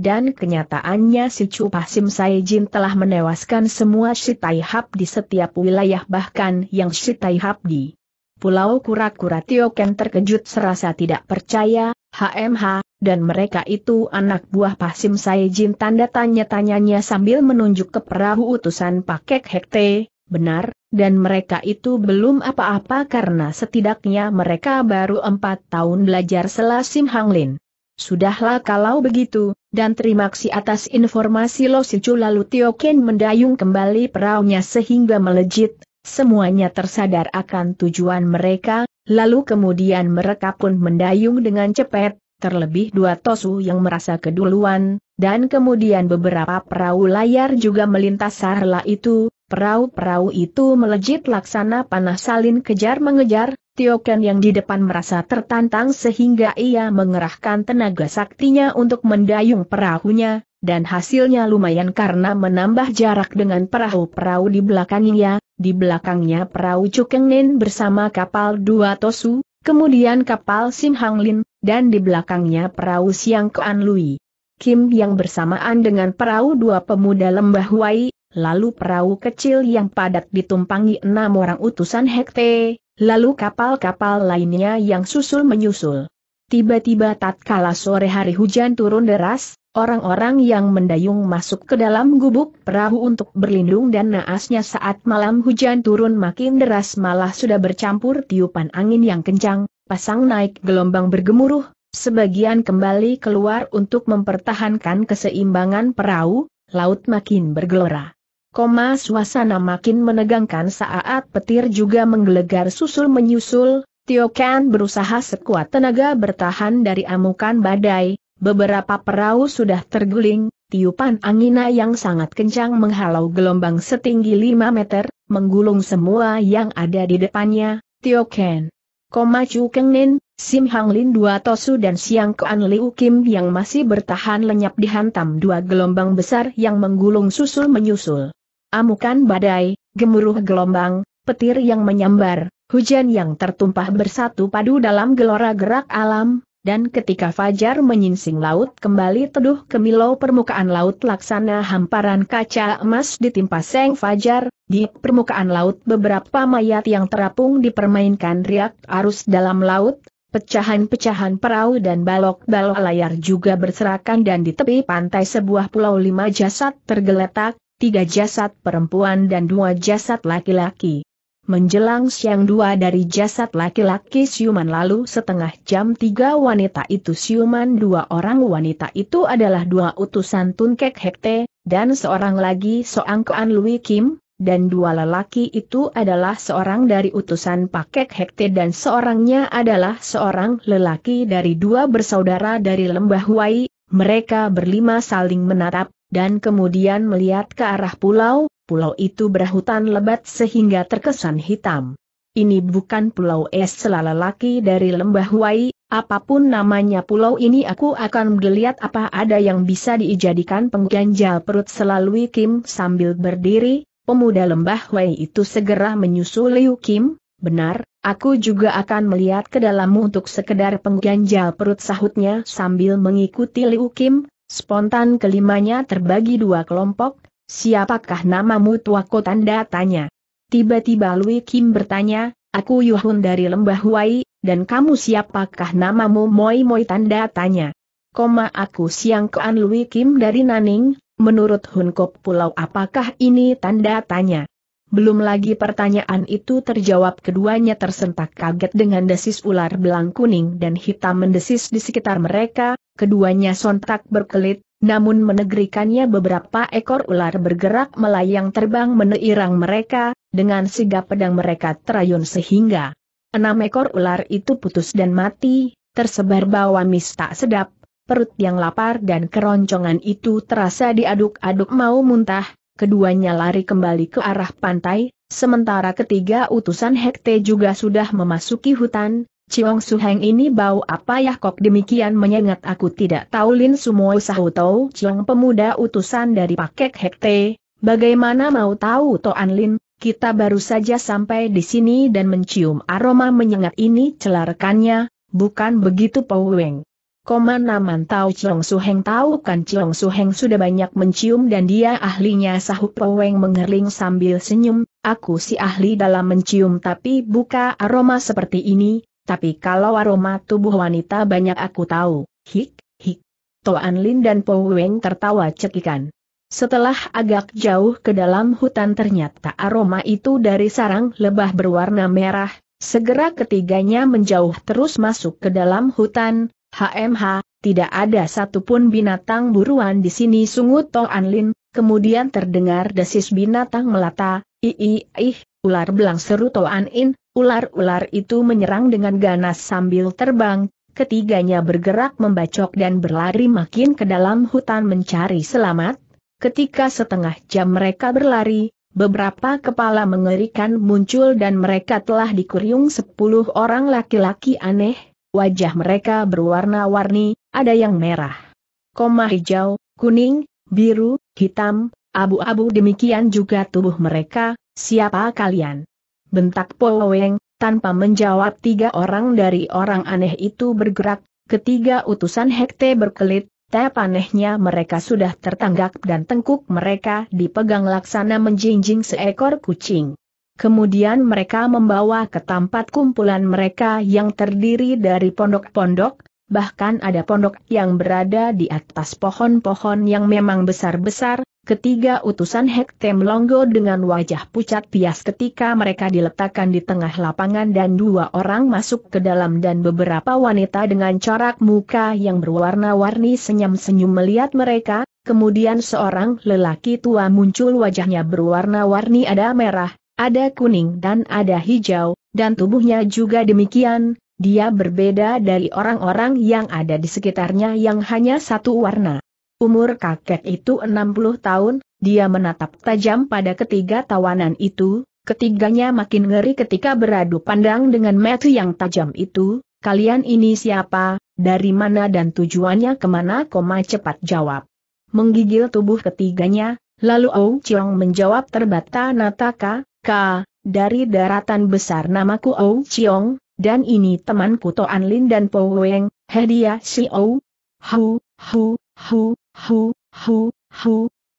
dan kenyataannya si Chu Pasim Saijin telah menewaskan semua Shitaihap di setiap wilayah bahkan yang Shitaihap di Pulau Kura-Kura Tioken terkejut serasa tidak percaya, HMH, dan mereka itu anak buah Pasim Saijin tanda tanya-tanyanya sambil menunjuk ke perahu utusan Pakek Hekte, benar, dan mereka itu belum apa-apa karena setidaknya mereka baru empat tahun belajar selasim Hanglin. Sudahlah kalau begitu, dan terima kasih atas informasi Lo Sicu lalu Tio Ken mendayung kembali peraunya sehingga melejit, semuanya tersadar akan tujuan mereka, lalu kemudian mereka pun mendayung dengan cepat, terlebih dua tosu yang merasa keduluan, dan kemudian beberapa perahu layar juga melintas sarla itu, perahu-perahu itu melejit laksana panah salin kejar-mengejar, Tiokan yang di depan merasa tertantang sehingga ia mengerahkan tenaga saktinya untuk mendayung perahunya, dan hasilnya lumayan karena menambah jarak dengan perahu-perahu di belakangnya, di belakangnya perahu Cukengnen bersama kapal Dua Tosu, kemudian kapal Sim Hanglin, dan di belakangnya perahu Siang Kean Lui. Kim yang bersamaan dengan perahu dua pemuda lembah Huai, lalu perahu kecil yang padat ditumpangi enam orang utusan Hekte, lalu kapal-kapal lainnya yang susul menyusul. Tiba-tiba tatkala sore hari hujan turun deras, orang-orang yang mendayung masuk ke dalam gubuk perahu untuk berlindung dan naasnya saat malam hujan turun makin deras malah sudah bercampur tiupan angin yang kencang, pasang naik gelombang bergemuruh, sebagian kembali keluar untuk mempertahankan keseimbangan perahu, laut makin bergelora. Koma suasana makin menegangkan saat petir juga menggelegar susul menyusul, Tio Ken berusaha sekuat tenaga bertahan dari amukan badai, beberapa perahu sudah terguling, tiupan angina yang sangat kencang menghalau gelombang setinggi 5 meter, menggulung semua yang ada di depannya, Tio Ken. Koma Chu Keng Nin, Sim Hang Lin Dua Tosu dan Siang Kuan Liu Kim yang masih bertahan lenyap dihantam dua gelombang besar yang menggulung susul menyusul. Amukan badai, gemuruh gelombang, petir yang menyambar, hujan yang tertumpah bersatu padu dalam gelora gerak alam, dan ketika fajar menyingsing laut kembali teduh ke milo permukaan laut laksana hamparan kaca emas ditimpa seng fajar, di permukaan laut beberapa mayat yang terapung dipermainkan riak arus dalam laut, Pecahan-pecahan perahu dan balok-balok layar juga berserakan dan di tepi pantai sebuah pulau lima jasad tergeletak, tiga jasad perempuan dan dua jasad laki-laki. Menjelang siang dua dari jasad laki-laki siuman lalu setengah jam tiga wanita itu siuman dua orang wanita itu adalah dua utusan Tunkek Hekte, dan seorang lagi Soang Koan Lui Kim, dan dua lelaki itu adalah seorang dari utusan Pakek Hekte dan seorangnya adalah seorang lelaki dari dua bersaudara dari Lembah Huai, mereka berlima saling menatap, dan kemudian melihat ke arah pulau, pulau itu berhutan lebat sehingga terkesan hitam. Ini bukan pulau es laki dari lembah Huai, apapun namanya pulau ini aku akan melihat apa ada yang bisa dijadikan pengganjal perut selalu Kim sambil berdiri, pemuda lembah Huai itu segera menyusul Liu Kim, benar, aku juga akan melihat ke dalammu untuk sekedar pengganjal perut sahutnya sambil mengikuti Liu Kim, Spontan kelimanya terbagi dua kelompok, siapakah namamu tuaku tanda tanya. Tiba-tiba Lui Kim bertanya, aku Yuhun dari Lembah Huai, dan kamu siapakah namamu Moi Moi tanda tanya. Koma aku siang kean Lui Kim dari Naning, menurut Hunkop Pulau apakah ini tanda tanya. Belum lagi pertanyaan itu terjawab keduanya tersentak kaget dengan desis ular belang kuning dan hitam mendesis di sekitar mereka, keduanya sontak berkelit, namun menegrikannya beberapa ekor ular bergerak melayang terbang meneirang mereka, dengan sigap pedang mereka terayun sehingga enam ekor ular itu putus dan mati, tersebar bawa mis tak sedap, perut yang lapar dan keroncongan itu terasa diaduk-aduk mau muntah, keduanya lari kembali ke arah pantai, sementara ketiga utusan Hekte juga sudah memasuki hutan, Ciong Suheng ini bau apa ya kok demikian menyengat aku tidak tahu Lin Sumo Sahuto Ciong pemuda utusan dari pakek Hekte, bagaimana mau tahu Toan Lin, kita baru saja sampai di sini dan mencium aroma menyengat ini celarkannya, bukan begitu Poweng tahu, Tao Su Suheng tahu kan Su Suheng sudah banyak mencium dan dia ahlinya sahut Poweng mengerling sambil senyum, aku si ahli dalam mencium tapi buka aroma seperti ini, tapi kalau aroma tubuh wanita banyak aku tahu, hik, hik. Toan Lin dan Poweng tertawa cekikan. Setelah agak jauh ke dalam hutan ternyata aroma itu dari sarang lebah berwarna merah, segera ketiganya menjauh terus masuk ke dalam hutan, HMH, tidak ada satupun binatang buruan di sini sungut Toh Anlin, kemudian terdengar desis binatang melata, ii ih, ular belang seru Toh Anin, ular-ular itu menyerang dengan ganas sambil terbang, ketiganya bergerak membacok dan berlari makin ke dalam hutan mencari selamat, ketika setengah jam mereka berlari, Beberapa kepala mengerikan muncul dan mereka telah dikuryung sepuluh orang laki-laki aneh, Wajah mereka berwarna-warni, ada yang merah, koma hijau, kuning, biru, hitam, abu-abu demikian juga tubuh mereka, siapa kalian? Bentak Po Weng, tanpa menjawab tiga orang dari orang aneh itu bergerak, ketiga utusan Hekte berkelit, tep anehnya mereka sudah tertanggap dan tengkuk mereka dipegang laksana menjinjing seekor kucing. Kemudian mereka membawa ke tempat kumpulan mereka yang terdiri dari pondok-pondok, bahkan ada pondok yang berada di atas pohon-pohon yang memang besar-besar, ketiga utusan Hektem Longgo dengan wajah pucat pias ketika mereka diletakkan di tengah lapangan dan dua orang masuk ke dalam dan beberapa wanita dengan corak muka yang berwarna-warni senyum-senyum melihat mereka, Kemudian seorang lelaki tua muncul wajahnya berwarna-warni ada merah, ada kuning dan ada hijau, dan tubuhnya juga demikian, dia berbeda dari orang-orang yang ada di sekitarnya yang hanya satu warna. Umur kakek itu 60 tahun, dia menatap tajam pada ketiga tawanan itu, ketiganya makin ngeri ketika beradu pandang dengan metu yang tajam itu, kalian ini siapa, dari mana dan tujuannya kemana, koma cepat jawab. Menggigil tubuh ketiganya, lalu Ou Chiong menjawab terbata nataka, K, dari daratan besar namaku Ou Chiong, dan ini temanku Toan Lin dan Po Weng, hadiah si Ou. Hu, hu, hu, hu, hu, hu.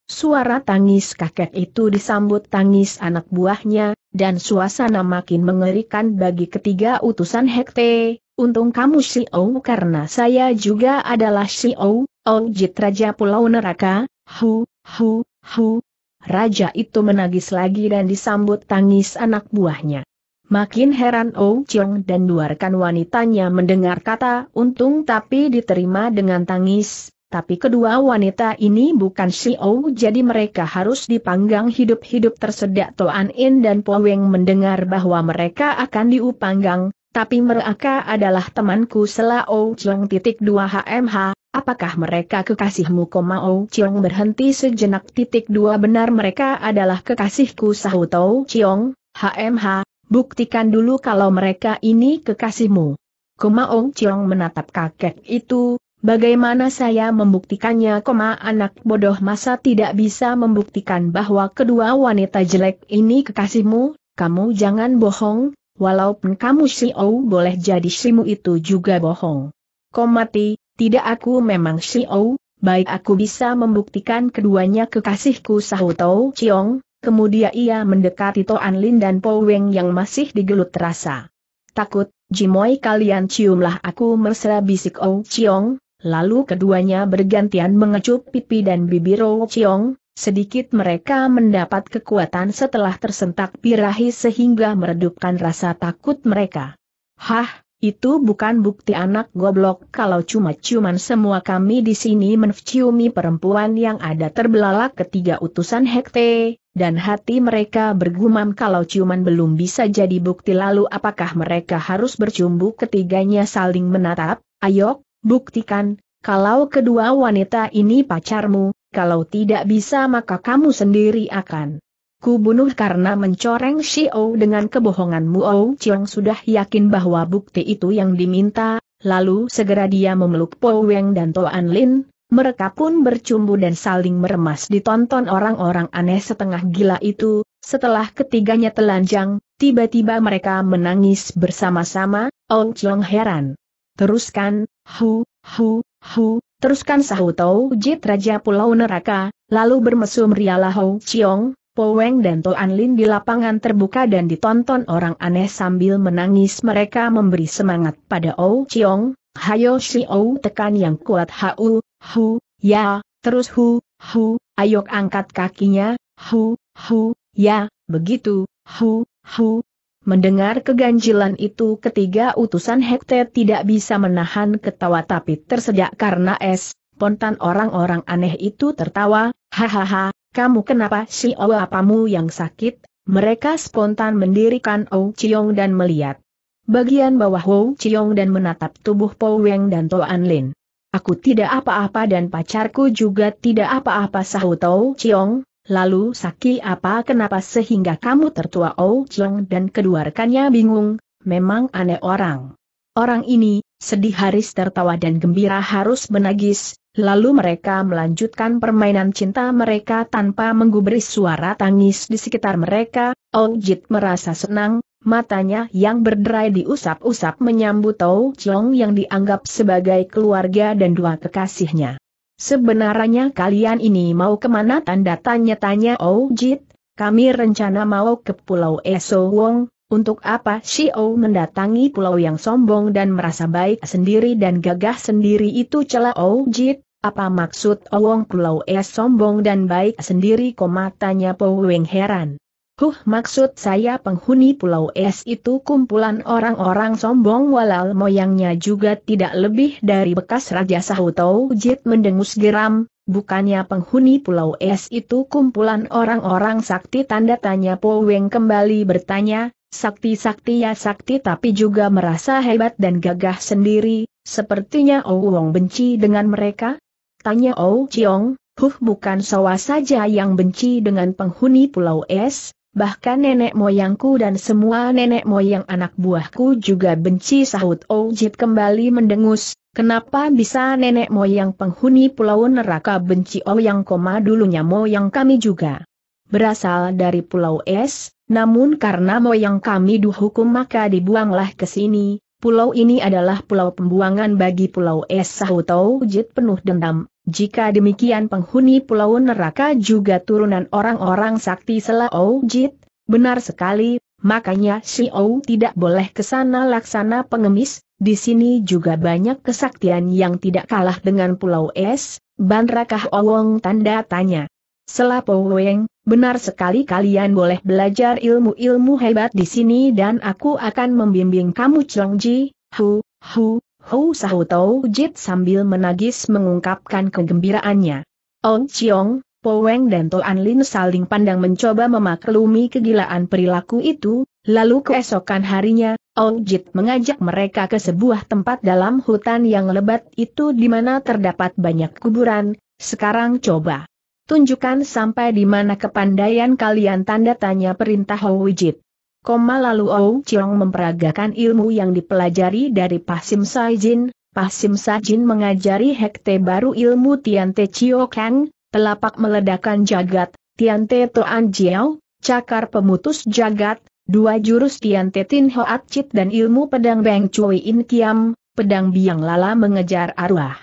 Suara tangis kakek itu disambut tangis anak buahnya, dan suasana makin mengerikan bagi ketiga utusan Hekte. Untung kamu si Ou karena saya juga adalah si Ou, Ou Jit Raja Pulau Neraka, hu, hu, hu, Raja itu menagis lagi dan disambut tangis anak buahnya. Makin heran Ou Chong dan dua rekan wanitanya mendengar kata untung tapi diterima dengan tangis, tapi kedua wanita ini bukan si Ou jadi mereka harus dipanggang hidup-hidup tersedak Toan In dan Po Weng mendengar bahwa mereka akan diupanggang, tapi mereka adalah temanku Selah Ou Chong titik 2 HMH, Apakah mereka kekasihmu Komao Chiong berhenti sejenak titik dua benar mereka adalah kekasihku Sahu Tau Chiong, HMH, buktikan dulu kalau mereka ini kekasihmu. Komao Chiong menatap kakek itu, bagaimana saya membuktikannya koma anak bodoh masa tidak bisa membuktikan bahwa kedua wanita jelek ini kekasihmu, kamu jangan bohong, walaupun kamu si boleh jadi simu itu juga bohong. Komati, tidak aku memang Xiao, baik aku bisa membuktikan keduanya kekasihku Sahu Tau Chiong, kemudian ia mendekati Toan Lin dan Po Weng yang masih digelut rasa. Takut, Jimoy kalian ciumlah aku mesra bisik Ou Chiong, lalu keduanya bergantian mengecup pipi dan bibir Ou Chiong, sedikit mereka mendapat kekuatan setelah tersentak pirahi sehingga meredupkan rasa takut mereka. Hah, itu bukan bukti anak goblok kalau cuma-cuman semua kami di sini menciumi perempuan yang ada terbelalak ketiga utusan Hekte, dan hati mereka bergumam kalau cuman belum bisa jadi bukti lalu apakah mereka harus bercumbu ketiganya saling menatap, ayo, buktikan, kalau kedua wanita ini pacarmu, kalau tidak bisa maka kamu sendiri akan Ku bunuh karena mencoreng Xiao dengan kebohonganmu Oh Chiong sudah yakin bahwa bukti itu yang diminta, lalu segera dia memeluk Po Weng dan Toan Lin, mereka pun bercumbu dan saling meremas ditonton orang-orang aneh setengah gila itu, setelah ketiganya telanjang, tiba-tiba mereka menangis bersama-sama, Oh Chiong heran. Teruskan, hu, hu, hu, teruskan sahutau jit Raja Pulau Neraka, lalu bermesum rialah Hou Chiong, Po Weng dan Toan Lin di lapangan terbuka dan ditonton orang aneh sambil menangis mereka memberi semangat pada Ou oh Chiong, Hayo Si Ou oh tekan yang kuat Hau, Hu, Ya, terus Hu, Hu, Ayo angkat kakinya, Hu, Hu, Ya, begitu, Hu, Hu. Mendengar keganjilan itu ketiga utusan Hekte tidak bisa menahan ketawa tapi tersedak karena es, Pontan orang-orang aneh itu tertawa, hahaha, kamu kenapa si apamu yang sakit? Mereka spontan mendirikan Ou Chiong dan melihat. Bagian bawah Ou Chiong dan menatap tubuh Po Weng dan Toan Lin. Aku tidak apa-apa dan pacarku juga tidak apa-apa sahut Ou Chiong, lalu saki apa kenapa sehingga kamu tertua Ou Chiong dan kedua rekannya bingung, memang aneh orang. Orang ini, sedih Haris tertawa dan gembira harus menagis, Lalu mereka melanjutkan permainan cinta mereka tanpa menggubris suara tangis di sekitar mereka, Ong Jit merasa senang, matanya yang berderai diusap-usap menyambut Tau Chong yang dianggap sebagai keluarga dan dua kekasihnya. Sebenarnya kalian ini mau kemana tanda tanya-tanya Ong Jit, kami rencana mau ke Pulau Eso Wong, untuk apa Xiao mendatangi pulau yang sombong dan merasa baik sendiri dan gagah sendiri itu celah Jit. Apa maksud Owong Pulau Es sombong dan baik sendiri? Komatanya Po Weng heran. Huh maksud saya penghuni Pulau Es itu kumpulan orang-orang sombong walau moyangnya juga tidak lebih dari bekas Raja Sahuto Jit mendengus geram, Bukannya penghuni Pulau Es itu kumpulan orang-orang sakti tanda tanya Po Weng kembali bertanya, Sakti-sakti ya sakti tapi juga merasa hebat dan gagah sendiri, sepertinya Ou Wong benci dengan mereka? Tanya Ou Chiong, huh bukan Soa saja yang benci dengan penghuni Pulau Es, bahkan nenek moyangku dan semua nenek moyang anak buahku juga benci sahut Ou Jit kembali mendengus, Kenapa bisa nenek moyang penghuni pulau neraka benci yang koma dulunya moyang kami juga? Berasal dari pulau es, namun karena moyang kami dihukum maka dibuanglah ke sini, pulau ini adalah pulau pembuangan bagi pulau Es Sahuto Jit penuh dendam. Jika demikian penghuni pulau neraka juga turunan orang-orang sakti Selao Jit, benar sekali, makanya si Ou tidak boleh ke sana laksana pengemis, di sini juga banyak kesaktian yang tidak kalah dengan pulau Es, Banrakah Owong tanda tanya. Selapoweng. Benar sekali kalian boleh belajar ilmu-ilmu hebat di sini dan aku akan membimbing kamu Chongji, hu, hu, hu sahu tau jit sambil menagis mengungkapkan kegembiraannya. Ong Chiong, Po Weng dan Toan Lin saling pandang mencoba memaklumi kegilaan perilaku itu, lalu keesokan harinya, Ong Jit mengajak mereka ke sebuah tempat dalam hutan yang lebat itu di mana terdapat banyak kuburan, sekarang coba tunjukkan sampai di mana kepandaian kalian tanda tanya perintah Hou Wijit. Koma lalu Ou Chiong memperagakan ilmu yang dipelajari dari Pasim Saijin, Pasim Saijin mengajari Hekte baru ilmu Tian Te Chio Kang, telapak meledakan jagat, Tian Te Toan Jiao, cakar pemutus jagat, dua jurus Tian Te Tin Hoat Chit dan ilmu pedang Beng Cui In Kiam, pedang biang lala mengejar arwah.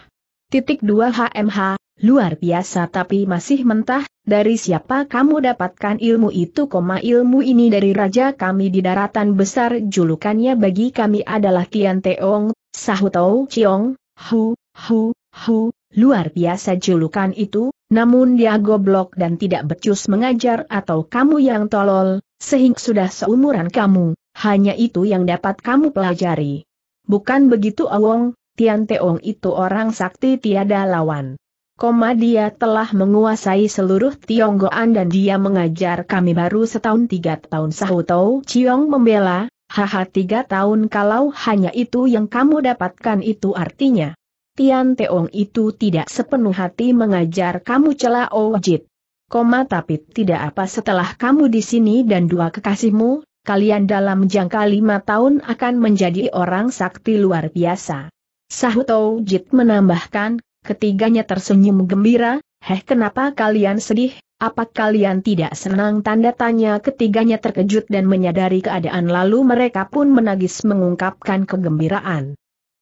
Titik 2 HMH, Luar biasa tapi masih mentah, dari siapa kamu dapatkan ilmu itu? Koma ilmu ini dari raja kami di daratan besar julukannya bagi kami adalah Tian Teong, Sahutou Chiong, Hu, Hu, Hu, luar biasa julukan itu, namun dia goblok dan tidak becus mengajar atau kamu yang tolol, sehingga sudah seumuran kamu, hanya itu yang dapat kamu pelajari. Bukan begitu Awong, Tian Teong itu orang sakti tiada lawan. Koma dia telah menguasai seluruh Tionggoan dan dia mengajar kami baru setahun tiga tahun Sahutou Ciong membela, haha tiga tahun kalau hanya itu yang kamu dapatkan itu artinya. Tian Teong itu tidak sepenuh hati mengajar kamu celah Ojit. Oh Koma tapi tidak apa setelah kamu di sini dan dua kekasihmu, kalian dalam jangka lima tahun akan menjadi orang sakti luar biasa. Sahutou Jit menambahkan, Ketiganya tersenyum gembira, heh kenapa kalian sedih, apa kalian tidak senang tanda tanya ketiganya terkejut dan menyadari keadaan lalu mereka pun menagis mengungkapkan kegembiraan.